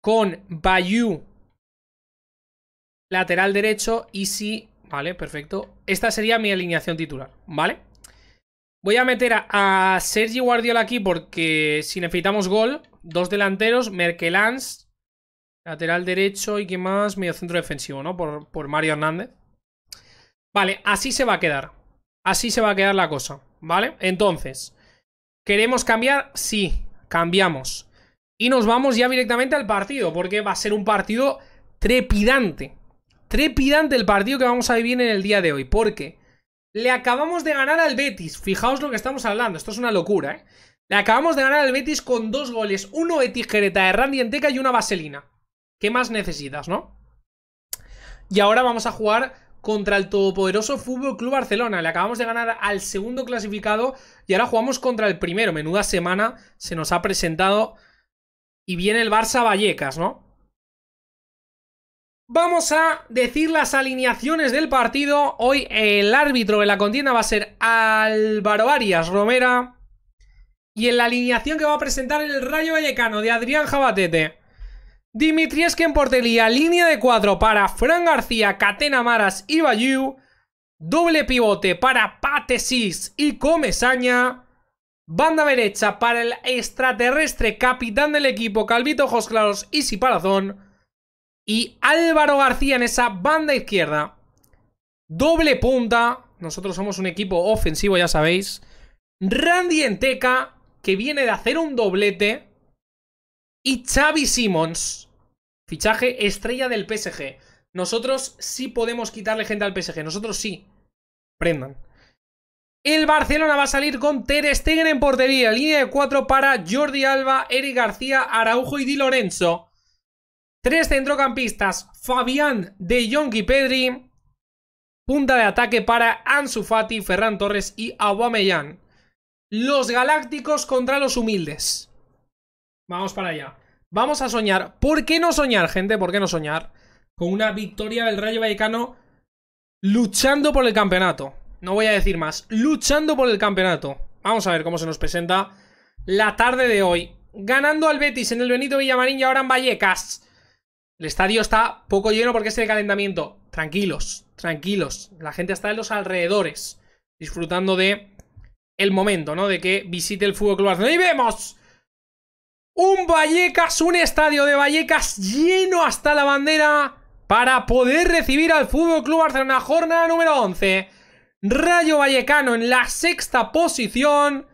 con Bayou lateral derecho y si... Vale, perfecto. Esta sería mi alineación titular, ¿vale? Voy a meter a, Sergio Sergi Guardiola aquí porque si necesitamos gol, dos delanteros, Merkelans, lateral derecho y qué más, medio centro defensivo, ¿no? Por, por Mario Hernández. Vale, así se va a quedar. Así se va a quedar la cosa, ¿vale? Entonces, ¿queremos cambiar? Sí, cambiamos. Y nos vamos ya directamente al partido, porque va a ser un partido trepidante. Trepidante el partido que vamos a vivir en el día de hoy, porque le acabamos de ganar al Betis. Fijaos lo que estamos hablando, esto es una locura, ¿eh? Le acabamos de ganar al Betis con dos goles, uno de tijereta de Randy Enteca y una vaselina. ¿Qué más necesitas, no? Y ahora vamos a jugar contra el todopoderoso Fútbol Club Barcelona. Le acabamos de ganar al segundo clasificado y ahora jugamos contra el primero. Menuda semana se nos ha presentado y viene el Barça Vallecas, ¿no? Vamos a decir las alineaciones del partido. Hoy el árbitro de la contienda va a ser Álvaro Arias Romera. Y en la alineación que va a presentar el Rayo Vallecano de Adrián Jabatete. Dimitriesque en portería, línea de cuatro para Fran García, Catena Maras y Bayou. Doble pivote para Patesis y Comesaña. Banda derecha para el extraterrestre capitán del equipo, Calvito Ojos Claros y Siparazón. Y Álvaro García en esa banda izquierda. Doble punta. Nosotros somos un equipo ofensivo, ya sabéis. Randy Enteca, que viene de hacer un doblete. Y Xavi Simons, fichaje estrella del PSG. Nosotros sí podemos quitarle gente al PSG. Nosotros sí. Prendan. El Barcelona va a salir con Ter Stegen en portería, línea de 4 para Jordi Alba, Eric García, Araujo y Di Lorenzo. Tres centrocampistas, Fabián de y Pedri. Punta de ataque para Ansu Fati, Ferran Torres y Aguamellán. Los galácticos contra los humildes. Vamos para allá. Vamos a soñar. ¿Por qué no soñar, gente? ¿Por qué no soñar? Con una victoria del Rayo Vallecano luchando por el campeonato no voy a decir más, luchando por el campeonato. Vamos a ver cómo se nos presenta la tarde de hoy. Ganando al Betis en el Benito Villamarín y ahora en Vallecas. El estadio está poco lleno porque es el calentamiento. Tranquilos, tranquilos. La gente está en los alrededores, disfrutando de el momento, ¿no? De que visite el Fútbol Club Barcelona. ¡Y vemos! Un Vallecas, un estadio de Vallecas lleno hasta la bandera para poder recibir al Fútbol Club Barcelona. Jornada número 11. Rayo Vallecano en la sexta posición.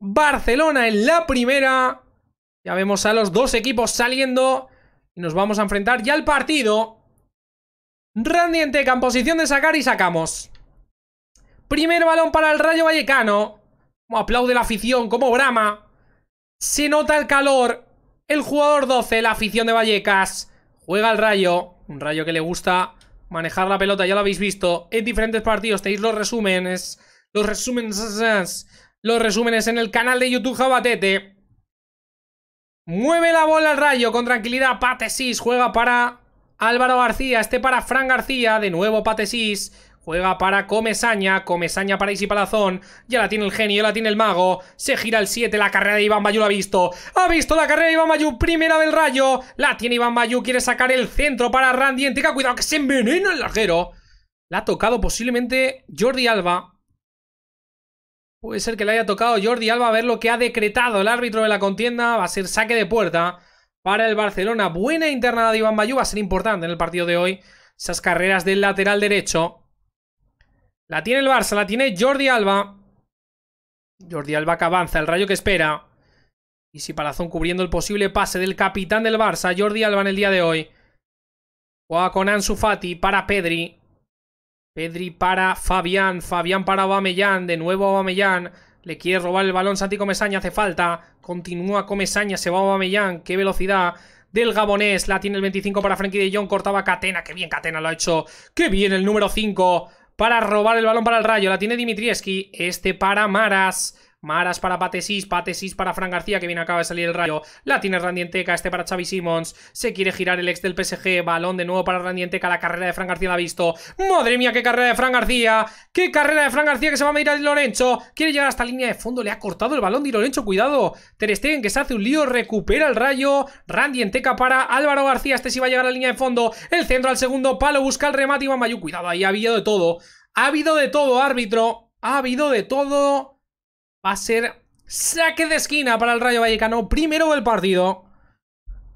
Barcelona en la primera. Ya vemos a los dos equipos saliendo. Y nos vamos a enfrentar ya al partido. Randy en posición de sacar y sacamos. Primer balón para el Rayo Vallecano. Como aplaude la afición, como brama. Se nota el calor. El jugador 12, la afición de Vallecas. Juega el Rayo. Un Rayo que le gusta manejar la pelota, ya lo habéis visto en diferentes partidos, tenéis los resúmenes, los resúmenes, los resúmenes en el canal de YouTube Jabatete. Mueve la bola al rayo con tranquilidad, Patesis. juega para Álvaro García, este para Fran García, de nuevo Patesis. Juega para Comesaña, Comesaña para Isi Palazón, ya la tiene el genio, ya la tiene el mago, se gira el 7, la carrera de Iván mayú la ha visto, ha visto la carrera de Iván Mayú, primera del rayo, la tiene Iván mayú, quiere sacar el centro para Randy tenga cuidado que se envenena el larguero, la ha tocado posiblemente Jordi Alba, puede ser que le haya tocado Jordi Alba, a ver lo que ha decretado el árbitro de la contienda, va a ser saque de puerta para el Barcelona, buena internada de Iván mayú va a ser importante en el partido de hoy, esas carreras del lateral derecho, la tiene el Barça, la tiene Jordi Alba. Jordi Alba que avanza, el rayo que espera. Y si Palazón cubriendo el posible pase del capitán del Barça, Jordi Alba en el día de hoy. Juega con Ansu Fati para Pedri. Pedri para Fabián, Fabián para Aubameyang, de nuevo Aubameyang. Le quiere robar el balón Santi Comesaña, hace falta. Continúa Comesaña, se va Aubameyang, qué velocidad del gabonés. La tiene el 25 para Frenkie de Jong, cortaba Catena, qué bien Catena lo ha hecho. Qué bien el número 5 para robar el balón para el Rayo. La tiene Dimitrievski. Este para Maras. Maras para Patesis, Patesis para Fran García, que viene acaba de salir el rayo. La tiene Randienteca, este para Xavi Simons. Se quiere girar el ex del PSG. Balón de nuevo para Randienteca. La carrera de Fran García la ha visto. ¡Madre mía, qué carrera de Fran García! ¡Qué carrera de Fran García que se va a medir a Di Lorenzo! Quiere llegar hasta línea de fondo. Le ha cortado el balón Di Lorenzo. Cuidado. Ter que se hace un lío. Recupera el rayo. Randienteca para Álvaro García. Este sí va a llegar a la línea de fondo. El centro al segundo palo. Busca el remate. Y Mayu Cuidado, ahí ha habido de todo. Ha habido de todo, árbitro. Ha habido de todo va a ser saque de esquina para el Rayo Vallecano, primero del partido.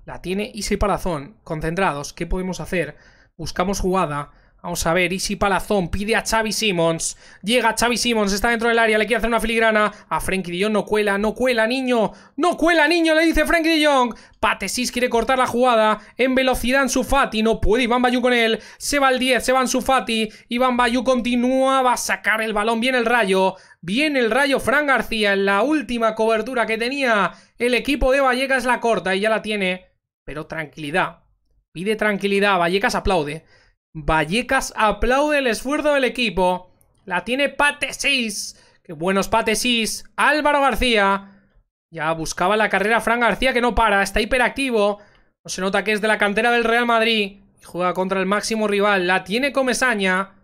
La tiene Isi Palazón, concentrados, ¿qué podemos hacer? Buscamos jugada, Vamos a ver, Isi Palazón pide a Xavi Simons. Llega Xavi Simons, está dentro del área, le quiere hacer una filigrana. A Frenkie de Jong no cuela, no cuela, niño. No cuela, niño, le dice Frenkie de Jong. Patesis quiere cortar la jugada. En velocidad en fati no puede Iván Bayú con él. Se va el 10, se va en Sufati. Iván Bayú continúa, va a sacar el balón, viene el rayo. Viene el rayo Fran García en la última cobertura que tenía el equipo de Vallecas la corta y ya la tiene. Pero tranquilidad. Pide tranquilidad. Vallecas aplaude. Vallecas aplaude el esfuerzo del equipo. La tiene Patesis. Qué buenos Patesis. Álvaro García. Ya buscaba la carrera Fran García que no para. Está hiperactivo. No se nota que es de la cantera del Real Madrid. Juega contra el máximo rival. La tiene Comesaña.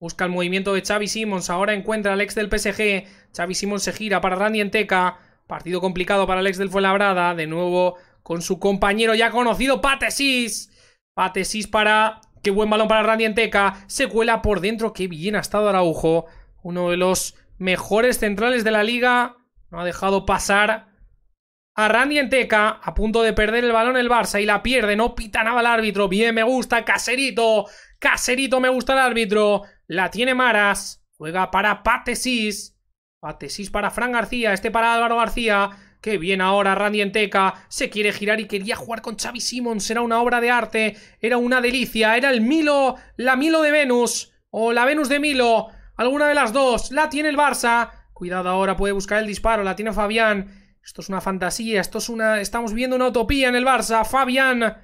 Busca el movimiento de Xavi Simons. Ahora encuentra al ex del PSG. Xavi Simons se gira para Randy Enteca. Partido complicado para el ex del Fuenlabrada. De nuevo con su compañero ya conocido, Patesis. Patesis para... Qué buen balón para Randy Enteca. Se cuela por dentro. Qué bien ha estado Araujo. Uno de los mejores centrales de la liga. No ha dejado pasar a Randy Enteca. A punto de perder el balón el Barça. Y la pierde. No pita nada el árbitro. Bien, me gusta. Caserito. Caserito me gusta el árbitro. La tiene Maras. Juega para Patesis. Patesis para Fran García. Este para Álvaro García. Qué bien ahora Randy Enteca. Se quiere girar y quería jugar con Xavi Simons. Será una obra de arte. Era una delicia. Era el Milo. La Milo de Venus. O la Venus de Milo. Alguna de las dos. La tiene el Barça. Cuidado ahora. Puede buscar el disparo. La tiene Fabián. Esto es una fantasía. Esto es una... Estamos viendo una utopía en el Barça. Fabián.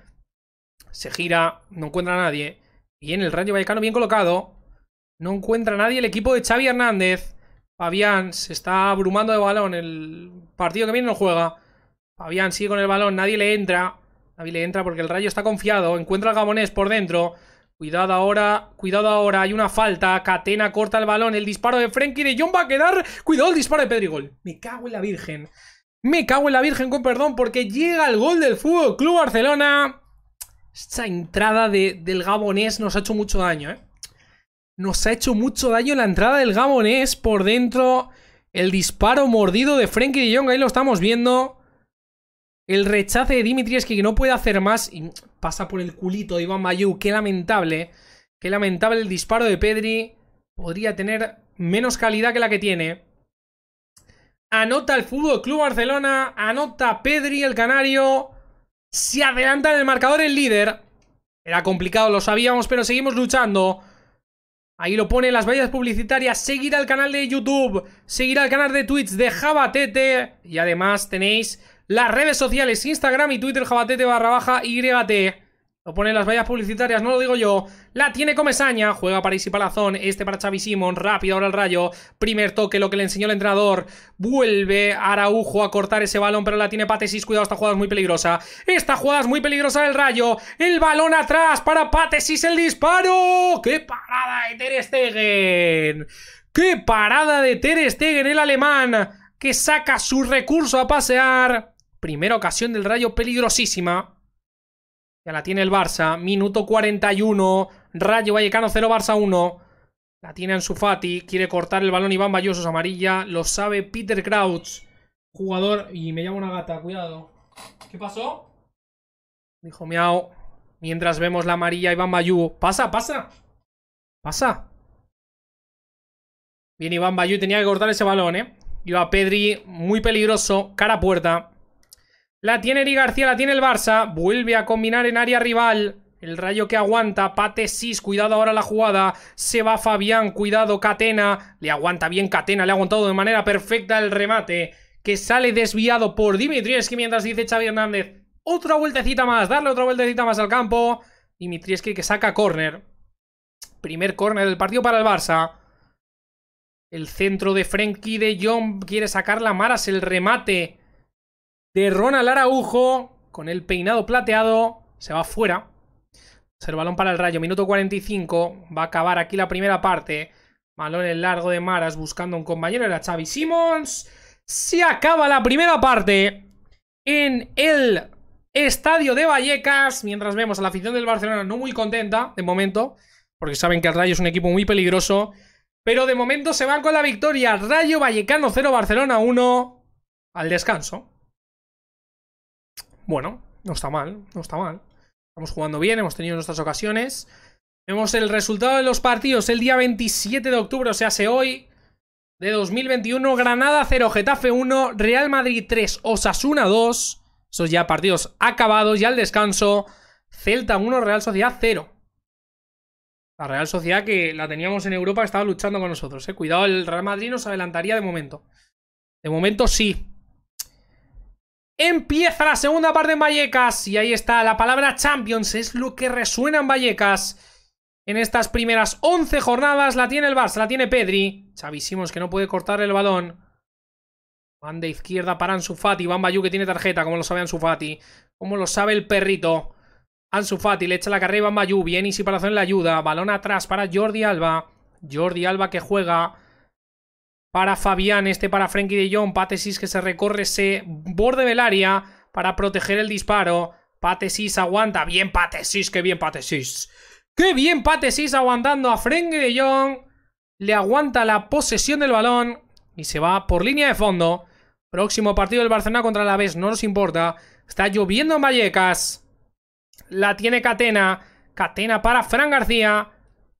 Se gira. No encuentra a nadie. Bien, el Rayo Vallecano bien colocado. No encuentra nadie el equipo de Xavi Hernández. Fabián se está abrumando de balón. El partido que viene no juega. Fabián sigue con el balón. Nadie le entra. Nadie le entra porque el Rayo está confiado. Encuentra al Gabonés por dentro. Cuidado ahora, cuidado ahora, hay una falta. Catena corta el balón, el disparo de Frenkie de John va a quedar. Cuidado el disparo de Pedrigol. Me cago en la Virgen. Me cago en la Virgen, con perdón, porque llega el gol del Fútbol Club Barcelona. Esta entrada del Gabonés nos ha hecho mucho daño, ¿eh? Nos ha hecho mucho daño la entrada del Gabonés por dentro. El disparo mordido de Frenkie de Jong, ahí lo estamos viendo. El rechace de Dimitri es que no puede hacer más. Y pasa por el culito de Iván Mayú. Qué lamentable. Qué lamentable el disparo de Pedri. Podría tener menos calidad que la que tiene. Anota el Fútbol Club Barcelona. Anota Pedri, el canario. Se adelantan el marcador el líder. Era complicado, lo sabíamos, pero seguimos luchando. Ahí lo pone las vallas publicitarias. Seguir al canal de YouTube, seguir al canal de Twitch de Jabatete. Y además tenéis las redes sociales, Instagram y Twitter, Jabatete barra baja YT. Lo ponen las vallas publicitarias, no lo digo yo. La tiene Comesaña, juega París y Palazón, este para Xavi Simón, rápido ahora el rayo. Primer toque, lo que le enseñó el entrenador. Vuelve Araujo a cortar ese balón, pero la tiene Patesis, cuidado, esta jugada es muy peligrosa. Esta jugada es muy peligrosa del rayo. El balón atrás para Patesis, el disparo. ¡Qué parada de Ter Stegen! ¡Qué parada de Ter Stegen, el alemán! Que saca su recurso a pasear. Primera ocasión del rayo peligrosísima. Ya la tiene el Barça. Minuto 41. Rayo Vallecano 0, Barça 1. La tiene su Fati. Quiere cortar el balón Iván sus amarilla. Lo sabe Peter Krauts, Jugador... Y me llama una gata, cuidado. ¿Qué pasó? Dijo Miau. Mientras vemos la amarilla Iván Bayú. ¡Pasa, pasa! ¡Pasa! Bien, Iván Bayú tenía que cortar ese balón, ¿eh? Iba Pedri, muy peligroso, cara puerta. La tiene Eri García, la tiene el Barça. Vuelve a combinar en área rival. El rayo que aguanta, Pate Sis, cuidado ahora la jugada, se va Fabián, cuidado Catena, le aguanta bien Catena, le ha aguantado de manera perfecta el remate, que sale desviado por que mientras dice Xavi Hernández, otra vueltecita más, darle otra vueltecita más al campo, Dimitrieski que saca córner, primer córner del partido para el Barça, el centro de Frenkie de Jong quiere sacar la Maras, el remate, de Ronald Araujo, con el peinado plateado, se va fuera. Se el balón para el Rayo, minuto 45, va a acabar aquí la primera parte. Balón en largo de Maras buscando un compañero, era Xavi Simons. Se acaba la primera parte en el estadio de Vallecas, mientras vemos a la afición del Barcelona no muy contenta, de momento, porque saben que el Rayo es un equipo muy peligroso. Pero de momento se va con la victoria. Rayo Vallecano 0, Barcelona 1 al descanso. Bueno, no está mal, no está mal. Estamos jugando bien, hemos tenido nuestras ocasiones. Vemos el resultado de los partidos el día 27 de octubre, o sea, hace hoy, de 2021. Granada 0, Getafe 1, Real Madrid 3, Osasuna 2. Esos ya partidos acabados, ya el descanso. Celta 1, Real Sociedad 0. La Real Sociedad que la teníamos en Europa estaba luchando con nosotros. ¿eh? Cuidado, el Real Madrid nos adelantaría de momento. De momento sí. Empieza la segunda parte en Vallecas y ahí está, la palabra Champions es lo que resuena en Vallecas. En estas primeras 11 jornadas la tiene el Barça, la tiene Pedri. Chavísimos que no puede cortar el balón. Van de izquierda para Ansu Fati, Van Bayou que tiene tarjeta, como lo sabe Ansu Fati. Como lo sabe el perrito. Ansu Fati le echa la carrera y Van Bayou, bien y si para hacer la ayuda. Balón atrás para Jordi Alba. Jordi Alba que juega para Fabián, este para Frenkie de Jong, Patesis que se recorre ese borde del área para proteger el disparo. Patesis aguanta, bien Patesis, qué bien Patesis. Qué bien Patesis aguantando a Frenkie de Jong. Le aguanta la posesión del balón y se va por línea de fondo. Próximo partido del Barcelona contra la Vez, no nos importa. Está lloviendo en Vallecas. La tiene Catena. Catena para Fran García.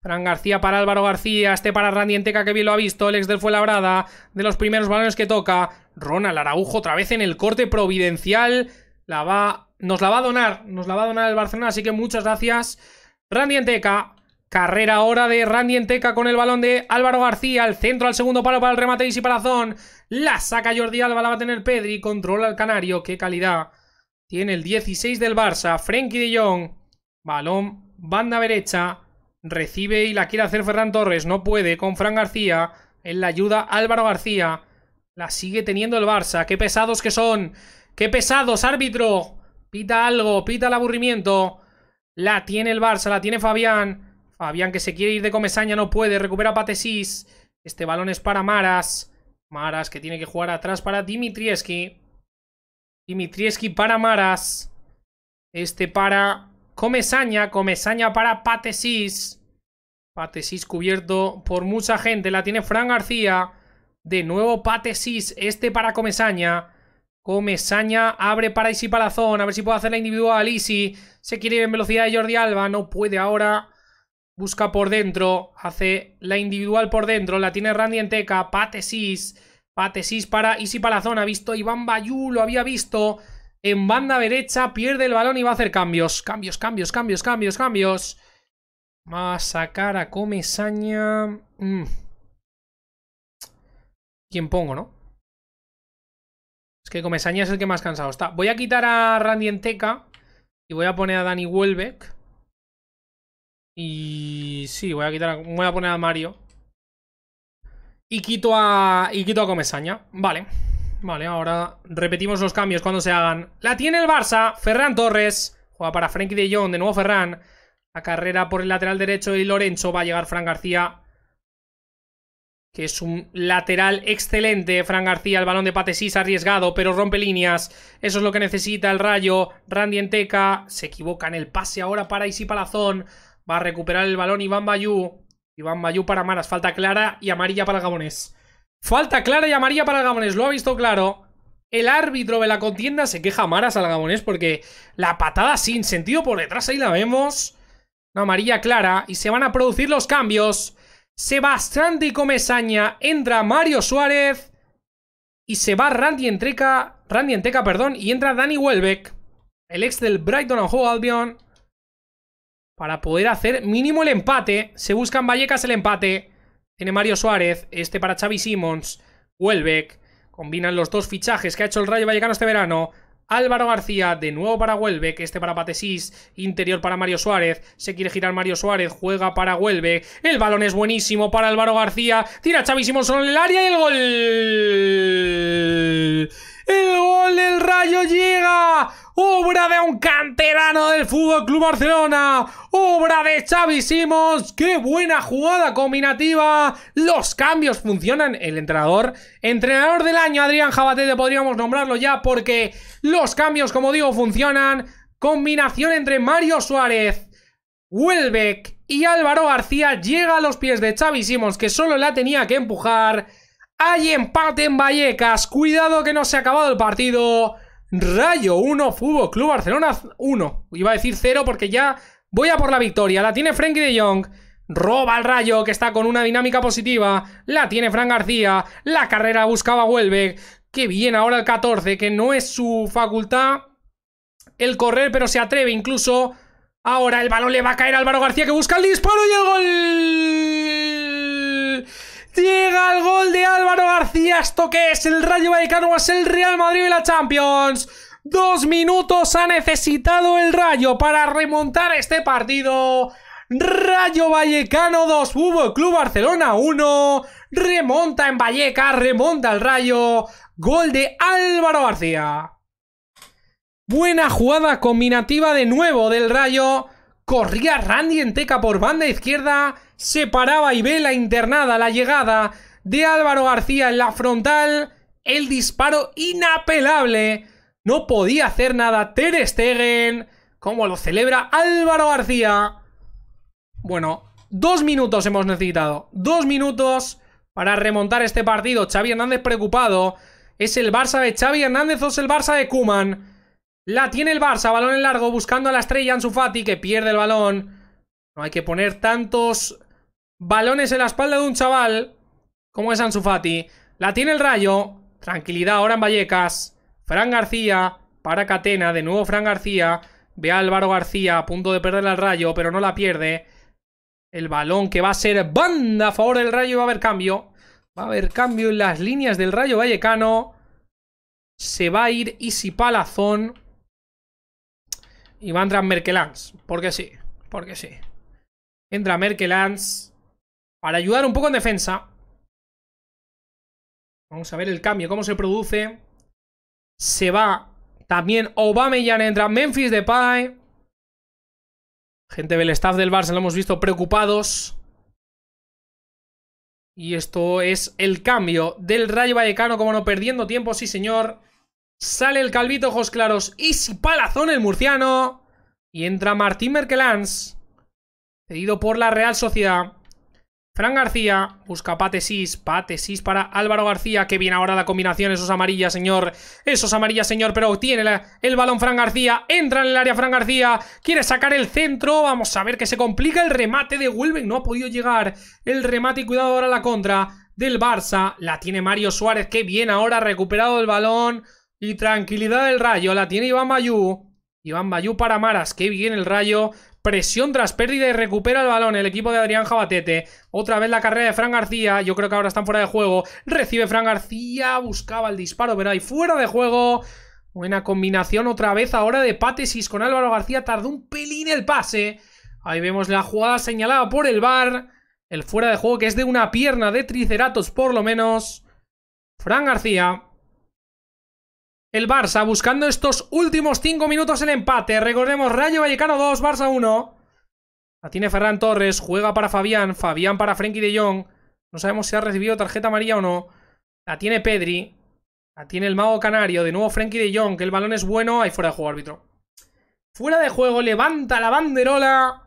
Fran García para Álvaro García, este para Randy Enteca que bien lo ha visto, el ex del Fuenlabrada, de los primeros balones que toca, Ronald Araujo otra vez en el corte providencial, la va, nos la va a donar, nos la va a donar el Barcelona, así que muchas gracias. Randy Enteca, carrera ahora de Randy Enteca con el balón de Álvaro García, al centro al segundo palo para el remate y Palazón, la saca Jordi Alba, la va a tener Pedri, controla el Canario, qué calidad. Tiene el 16 del Barça, Frenkie de Jong, balón, banda derecha, Recibe y la quiere hacer Ferran Torres. No puede. Con Fran García. en la ayuda Álvaro García. La sigue teniendo el Barça. Qué pesados que son. Qué pesados, árbitro. Pita algo. Pita el aburrimiento. La tiene el Barça. La tiene Fabián. Fabián que se quiere ir de Comesaña. No puede. Recupera patesis Este balón es para Maras. Maras que tiene que jugar atrás para Dimitrieski. Dimitrieski para Maras. Este para Comesaña, comesaña para Patesis, Patesis cubierto por mucha gente. La tiene Fran García. De nuevo Patesis, este para Comesaña. Comesaña abre para Isi Palazón. A ver si puede hacer la individual. Isi se quiere ir en velocidad de Jordi Alba. No puede ahora. Busca por dentro. Hace la individual por dentro. La tiene Randy Enteca. Patesis, Patesis para Isi Palazón. Ha visto Iván Bayú. Lo había visto en banda derecha, pierde el balón y va a hacer cambios. Cambios, cambios, cambios, cambios, cambios. Va a sacar a Comesaña. Mm. ¿Quién pongo, no? Es que Comesaña es el que más cansado está. Voy a quitar a Randy Enteca y voy a poner a Dani Welbeck. Y sí, voy a quitar a... voy a poner a Mario. Y quito a y quito a Comesaña. Vale. Vale, ahora repetimos los cambios cuando se hagan. La tiene el Barça, Ferran Torres. Juega para Frenkie de Jong, de nuevo Ferran. La carrera por el lateral derecho y Lorenzo. Va a llegar Fran García. Que es un lateral excelente, Fran García. El balón de patesis arriesgado, pero rompe líneas. Eso es lo que necesita el Rayo. Randy Enteca. Se equivoca en el pase ahora para Isi Palazón. Va a recuperar el balón Iván Bayú. Iván Bayú para Maras. Falta clara y amarilla para el Gabonés. Falta clara y amarilla para el lo ha visto claro. El árbitro de la contienda se queja maras al Gabonés porque la patada sin sentido por detrás, ahí la vemos. Una amarilla clara y se van a producir los cambios. Sebastián de Comesaña, entra Mario Suárez y se va Randy Entreca, Randy Enteca, perdón, y entra Dani Welbeck, el ex del Brighton and Albion, para poder hacer mínimo el empate. Se buscan Vallecas el empate. Tiene Mario Suárez, este para Xavi Simons, Huelvec, Combinan los dos fichajes que ha hecho el Rayo Vallecano este verano. Álvaro García, de nuevo para Huelbeck, este para Patesís, interior para Mario Suárez, se quiere girar Mario Suárez, juega para Huelbeck, el balón es buenísimo para Álvaro García, tira Xavi Simons en el área y el gol. El gol del Rayo llega obra de un canterano del Fútbol Club Barcelona, obra de Xavi Simons, qué buena jugada combinativa, los cambios funcionan, el entrenador, entrenador del año Adrián Jabatete podríamos nombrarlo ya porque los cambios como digo funcionan, combinación entre Mario Suárez, Welbeck y Álvaro García llega a los pies de Xavi Simons que solo la tenía que empujar, hay empate en Vallecas, cuidado que no se ha acabado el partido. Rayo 1, Fútbol Club Barcelona 1. Iba a decir 0 porque ya voy a por la victoria. La tiene Frankie de Jong. Roba al rayo que está con una dinámica positiva. La tiene Fran García. La carrera buscaba vuelve. Qué bien ahora el 14, que no es su facultad el correr, pero se atreve incluso. Ahora el balón le va a caer a Álvaro García que busca el disparo y el gol. Llega el gol de Álvaro García. ¿Esto que es? El Rayo Vallecano es el Real Madrid y la Champions. Dos minutos ha necesitado el Rayo para remontar este partido. Rayo Vallecano 2, Fútbol Club Barcelona 1. Remonta en Valleca, remonta el Rayo. Gol de Álvaro García. Buena jugada combinativa de nuevo del Rayo. Corría Randy Enteca por banda izquierda, se paraba y ve la internada, la llegada de Álvaro García en la frontal, el disparo inapelable. No podía hacer nada Ter Stegen, como lo celebra Álvaro García. Bueno, dos minutos hemos necesitado, dos minutos para remontar este partido. Xavi Hernández preocupado. ¿Es el Barça de Xavi Hernández o es el Barça de Kuman? La tiene el Barça, balón en largo, buscando a la estrella Ansu que pierde el balón. No hay que poner tantos balones en la espalda de un chaval como es Ansu La tiene el Rayo, tranquilidad ahora en Vallecas. Fran García para Catena, de nuevo Fran García. Ve a Álvaro García a punto de perder al Rayo, pero no la pierde. El balón que va a ser banda a favor del Rayo y va a haber cambio. Va a haber cambio en las líneas del Rayo Vallecano. Se va a ir Isi Palazón y va a entrar Merkelans. Porque sí. Porque sí. Entra Merkelands Para ayudar un poco en defensa. Vamos a ver el cambio. Cómo se produce. Se va también Aubameyang. Entra Memphis Depay. Gente del staff del Barça lo hemos visto preocupados. Y esto es el cambio del Rayo Vallecano, como no perdiendo tiempo, sí señor. Sale el Calvito Ojos Claros. Y si palazón el murciano. Y entra Martín Merkelans. Cedido por la Real Sociedad. Fran García busca Patesis, Patesis para Álvaro García, que viene ahora la combinación, esos amarillas, señor, esos amarillas, señor, pero tiene el balón Fran García, entra en el área Fran García, quiere sacar el centro, vamos a ver que se complica el remate de Wilbeck, no ha podido llegar el remate y cuidado ahora la contra del Barça, la tiene Mario Suárez, que bien ahora, recuperado el balón, y tranquilidad del rayo, la tiene Iván Mayú Iván Mayú para Maras, qué bien el rayo. Presión tras pérdida y recupera el balón el equipo de Adrián Jabatete. Otra vez la carrera de Fran García, yo creo que ahora están fuera de juego. Recibe Fran García, buscaba el disparo, pero ahí fuera de juego. Buena combinación otra vez ahora de Pátesis con Álvaro García, tardó un pelín el pase. Ahí vemos la jugada señalada por el Bar El fuera de juego que es de una pierna de triceratos por lo menos. Fran García el Barça buscando estos últimos 5 minutos el empate. Recordemos, Rayo Vallecano 2, Barça 1. La tiene Ferran Torres, juega para Fabián, Fabián para Frenkie de Jong. No sabemos si ha recibido tarjeta amarilla o no. La tiene Pedri. La tiene el mago canario. De nuevo Frenkie de Jong, que el balón es bueno. Ahí fuera de juego, árbitro. Fuera de juego, levanta la banderola.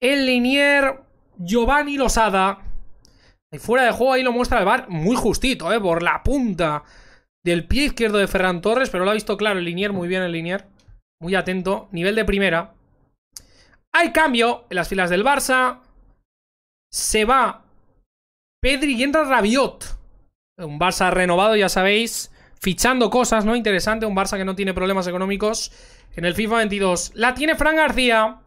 El linier Giovanni Losada. Ahí fuera de juego, ahí lo muestra el bar. Muy justito, ¿eh? Por la punta del pie izquierdo de Ferran Torres, pero lo ha visto claro el Linier, muy bien el Linier, muy atento. Nivel de primera. Hay cambio en las filas del Barça. Se va Pedri y entra Rabiot. Un Barça renovado, ya sabéis, fichando cosas, ¿no? Interesante, un Barça que no tiene problemas económicos en el FIFA 22. La tiene Fran García.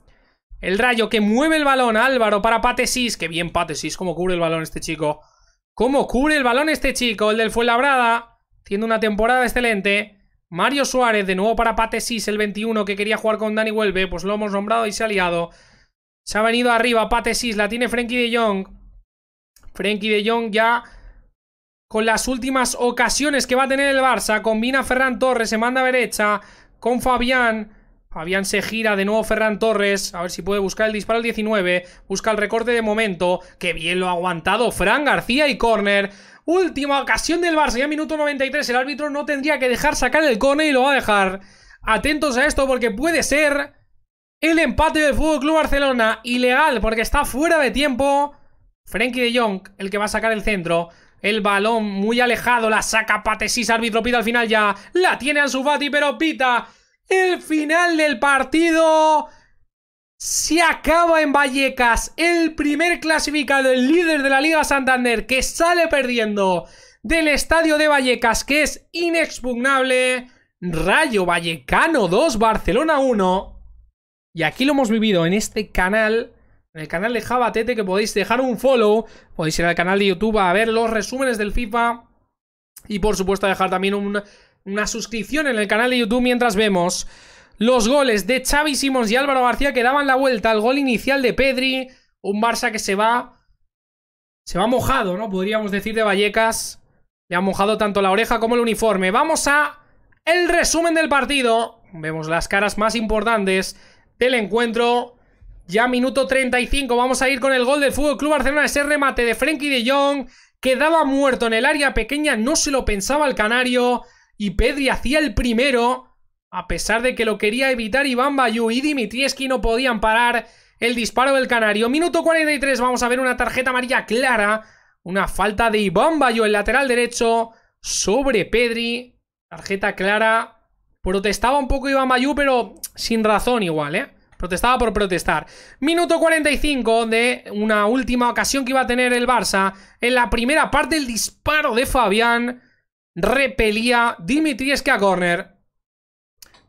El rayo que mueve el balón Álvaro para Patesis. Que bien Patesis, cómo cubre el balón este chico. Cómo cubre el balón este chico, el del Fuenlabrada. Tiene una temporada excelente. Mario Suárez, de nuevo para Patesis, el 21, que quería jugar con Dani Huelve, pues lo hemos nombrado y se ha liado. Se ha venido arriba Patesis, la tiene Frenkie de Jong. Frenkie de Jong ya con las últimas ocasiones que va a tener el Barça. Combina Ferran Torres, se manda a derecha con Fabián. Fabián se gira de nuevo Ferran Torres. A ver si puede buscar el disparo al 19. Busca el recorte de momento. Que bien lo ha aguantado Fran García y Corner Última ocasión del Barça, ya minuto 93. El árbitro no tendría que dejar sacar el cone y lo va a dejar. Atentos a esto porque puede ser el empate del Fútbol Club Barcelona. Ilegal porque está fuera de tiempo. Frenkie de Jong, el que va a sacar el centro. El balón muy alejado, la saca Patesis, árbitro pita al final ya. La tiene su Fati, pero pita el final del partido. Se acaba en Vallecas el primer clasificado, el líder de la Liga Santander, que sale perdiendo del estadio de Vallecas, que es inexpugnable. Rayo Vallecano 2, Barcelona 1. Y aquí lo hemos vivido en este canal, en el canal de Jabatete, que podéis dejar un follow. Podéis ir al canal de YouTube a ver los resúmenes del FIFA. Y por supuesto, dejar también una suscripción en el canal de YouTube mientras vemos los goles de Xavi Simons y Álvaro García que daban la vuelta al gol inicial de Pedri. Un Barça que se va. Se va mojado, ¿no? Podríamos decir de Vallecas. Le ha mojado tanto la oreja como el uniforme. Vamos a el resumen del partido. Vemos las caras más importantes del encuentro. Ya minuto 35. Vamos a ir con el gol del Fútbol Club Barcelona. Ese remate de Frenkie de Jong. Quedaba muerto en el área pequeña. No se lo pensaba el canario. Y Pedri hacía el primero a pesar de que lo quería evitar, Iván Bayú y Dimitrieski no podían parar el disparo del Canario. Minuto 43, vamos a ver una tarjeta amarilla clara. Una falta de Iván Bayú, el lateral derecho, sobre Pedri. Tarjeta clara. Protestaba un poco Iván Bayú, pero sin razón igual, ¿eh? Protestaba por protestar. Minuto 45 de una última ocasión que iba a tener el Barça. En la primera parte, el disparo de Fabián repelía Dimitrieski a córner.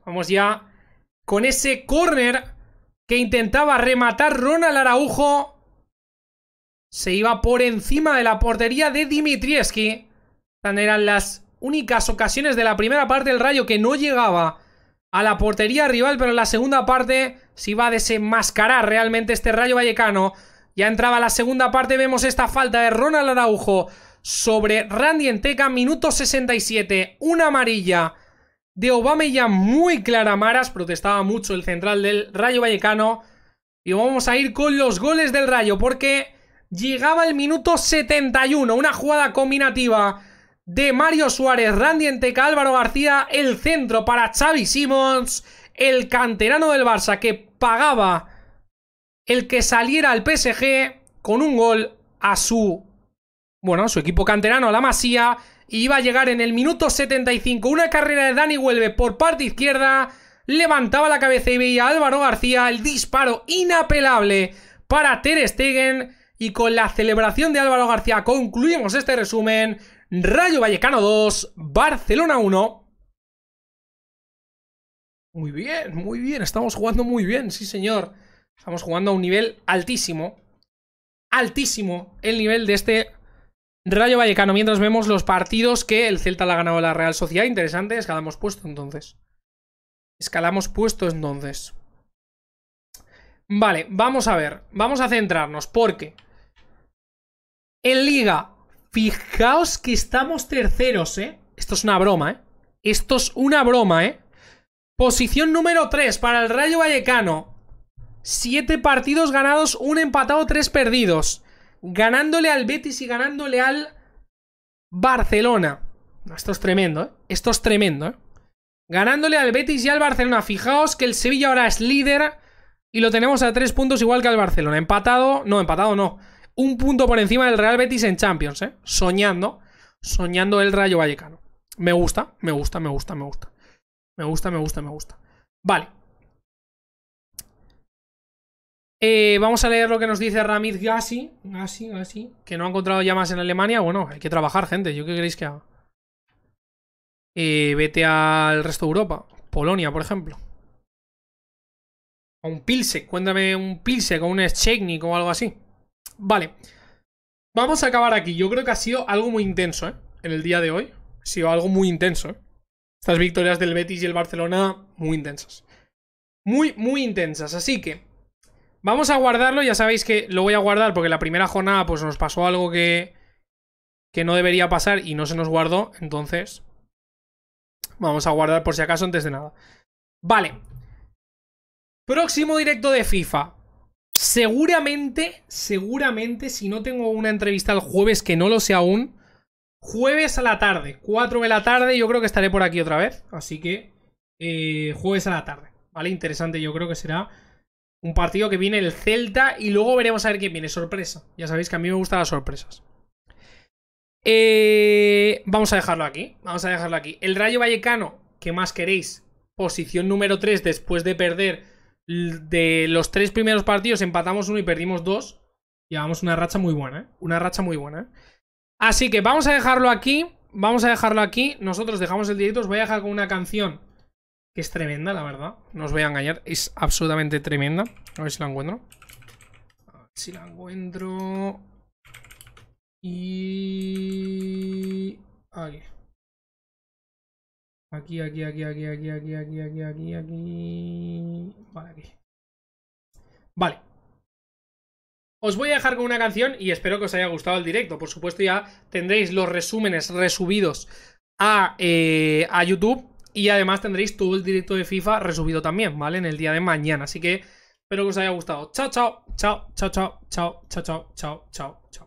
Vamos ya con ese corner que intentaba rematar Ronald Araujo. Se iba por encima de la portería de Dimitrievski. Tan eran las únicas ocasiones de la primera parte del Rayo que no llegaba a la portería rival, pero en la segunda parte se iba a desenmascarar realmente este Rayo Vallecano. Ya entraba la segunda parte, vemos esta falta de Ronald Araujo sobre Randy Enteca, minuto 67, una amarilla de ya muy clara maras, protestaba mucho el central del Rayo Vallecano. Y vamos a ir con los goles del Rayo, porque llegaba el minuto 71, una jugada combinativa de Mario Suárez, Randy Enteca, Álvaro García, el centro para Xavi Simons, el canterano del Barça que pagaba el que saliera al PSG con un gol a su, bueno, a su equipo canterano, a la Masía, y iba a llegar en el minuto 75 una carrera de Dani Huelve por parte izquierda, levantaba la cabeza y veía a Álvaro García el disparo inapelable para Ter Stegen y con la celebración de Álvaro García concluimos este resumen Rayo Vallecano 2, Barcelona 1 Muy bien, muy bien, estamos jugando muy bien, sí señor Estamos jugando a un nivel altísimo Altísimo el nivel de este Rayo Vallecano, mientras vemos los partidos que el Celta le ha ganado a la Real Sociedad. Interesante, escalamos puesto entonces. Escalamos puesto entonces. Vale, vamos a ver. Vamos a centrarnos porque... En Liga, fijaos que estamos terceros, ¿eh? Esto es una broma, ¿eh? Esto es una broma, ¿eh? Posición número 3 para el Rayo Vallecano. 7 partidos ganados, un empatado, 3 perdidos ganándole al Betis y ganándole al Barcelona. Esto es tremendo, ¿eh? Esto es tremendo, ¿eh? Ganándole al Betis y al Barcelona. Fijaos que el Sevilla ahora es líder y lo tenemos a tres puntos igual que al Barcelona. Empatado, no, empatado no. Un punto por encima del Real Betis en Champions, ¿eh? Soñando, soñando el Rayo Vallecano. Me gusta, me gusta, me gusta, me gusta. Me gusta, me gusta, me gusta. Vale, eh, vamos a leer lo que nos dice Ramiz Gassi, Gassi, Gassi, que no ha encontrado llamas en Alemania. Bueno, hay que trabajar, gente. ¿Yo qué queréis que haga? Eh, vete al resto de Europa. Polonia, por ejemplo. A un Pilse. Cuéntame un Pilse con un Schechnik o algo así. Vale. Vamos a acabar aquí. Yo creo que ha sido algo muy intenso, ¿eh? En el día de hoy. Ha sido algo muy intenso, ¿eh? Estas victorias del Betis y el Barcelona, muy intensas. Muy, muy intensas. Así que Vamos a guardarlo, ya sabéis que lo voy a guardar porque la primera jornada pues nos pasó algo que, que no debería pasar y no se nos guardó, entonces vamos a guardar por si acaso antes de nada. Vale. Próximo directo de FIFA. Seguramente, seguramente, si no tengo una entrevista el jueves, que no lo sé aún, jueves a la tarde, 4 de la tarde, yo creo que estaré por aquí otra vez. Así que, eh, jueves a la tarde, ¿vale? Interesante, yo creo que será un partido que viene el Celta y luego veremos a ver quién viene. Sorpresa. Ya sabéis que a mí me gustan las sorpresas. Eh, vamos a dejarlo aquí. Vamos a dejarlo aquí. El Rayo Vallecano, ¿qué más queréis? Posición número 3 después de perder de los tres primeros partidos. Empatamos uno y perdimos dos. Llevamos una racha muy buena, ¿eh? Una racha muy buena. ¿eh? Así que vamos a dejarlo aquí. Vamos a dejarlo aquí. Nosotros dejamos el directo. Os voy a dejar con una canción que es tremenda, la verdad. No os voy a engañar. Es absolutamente tremenda. A ver si la encuentro. A ver si la encuentro. Y... Aquí. Aquí, aquí, aquí, aquí, aquí, aquí, aquí, aquí, aquí, aquí... Vale, aquí. Vale. Os voy a dejar con una canción y espero que os haya gustado el directo. Por supuesto ya tendréis los resúmenes resubidos a, eh, a YouTube y además tendréis todo el directo de FIFA resubido también, ¿vale? En el día de mañana. Así que espero que os haya gustado. Chao, chao, chao, chao, chao, chao, chao, chao, chao, chao.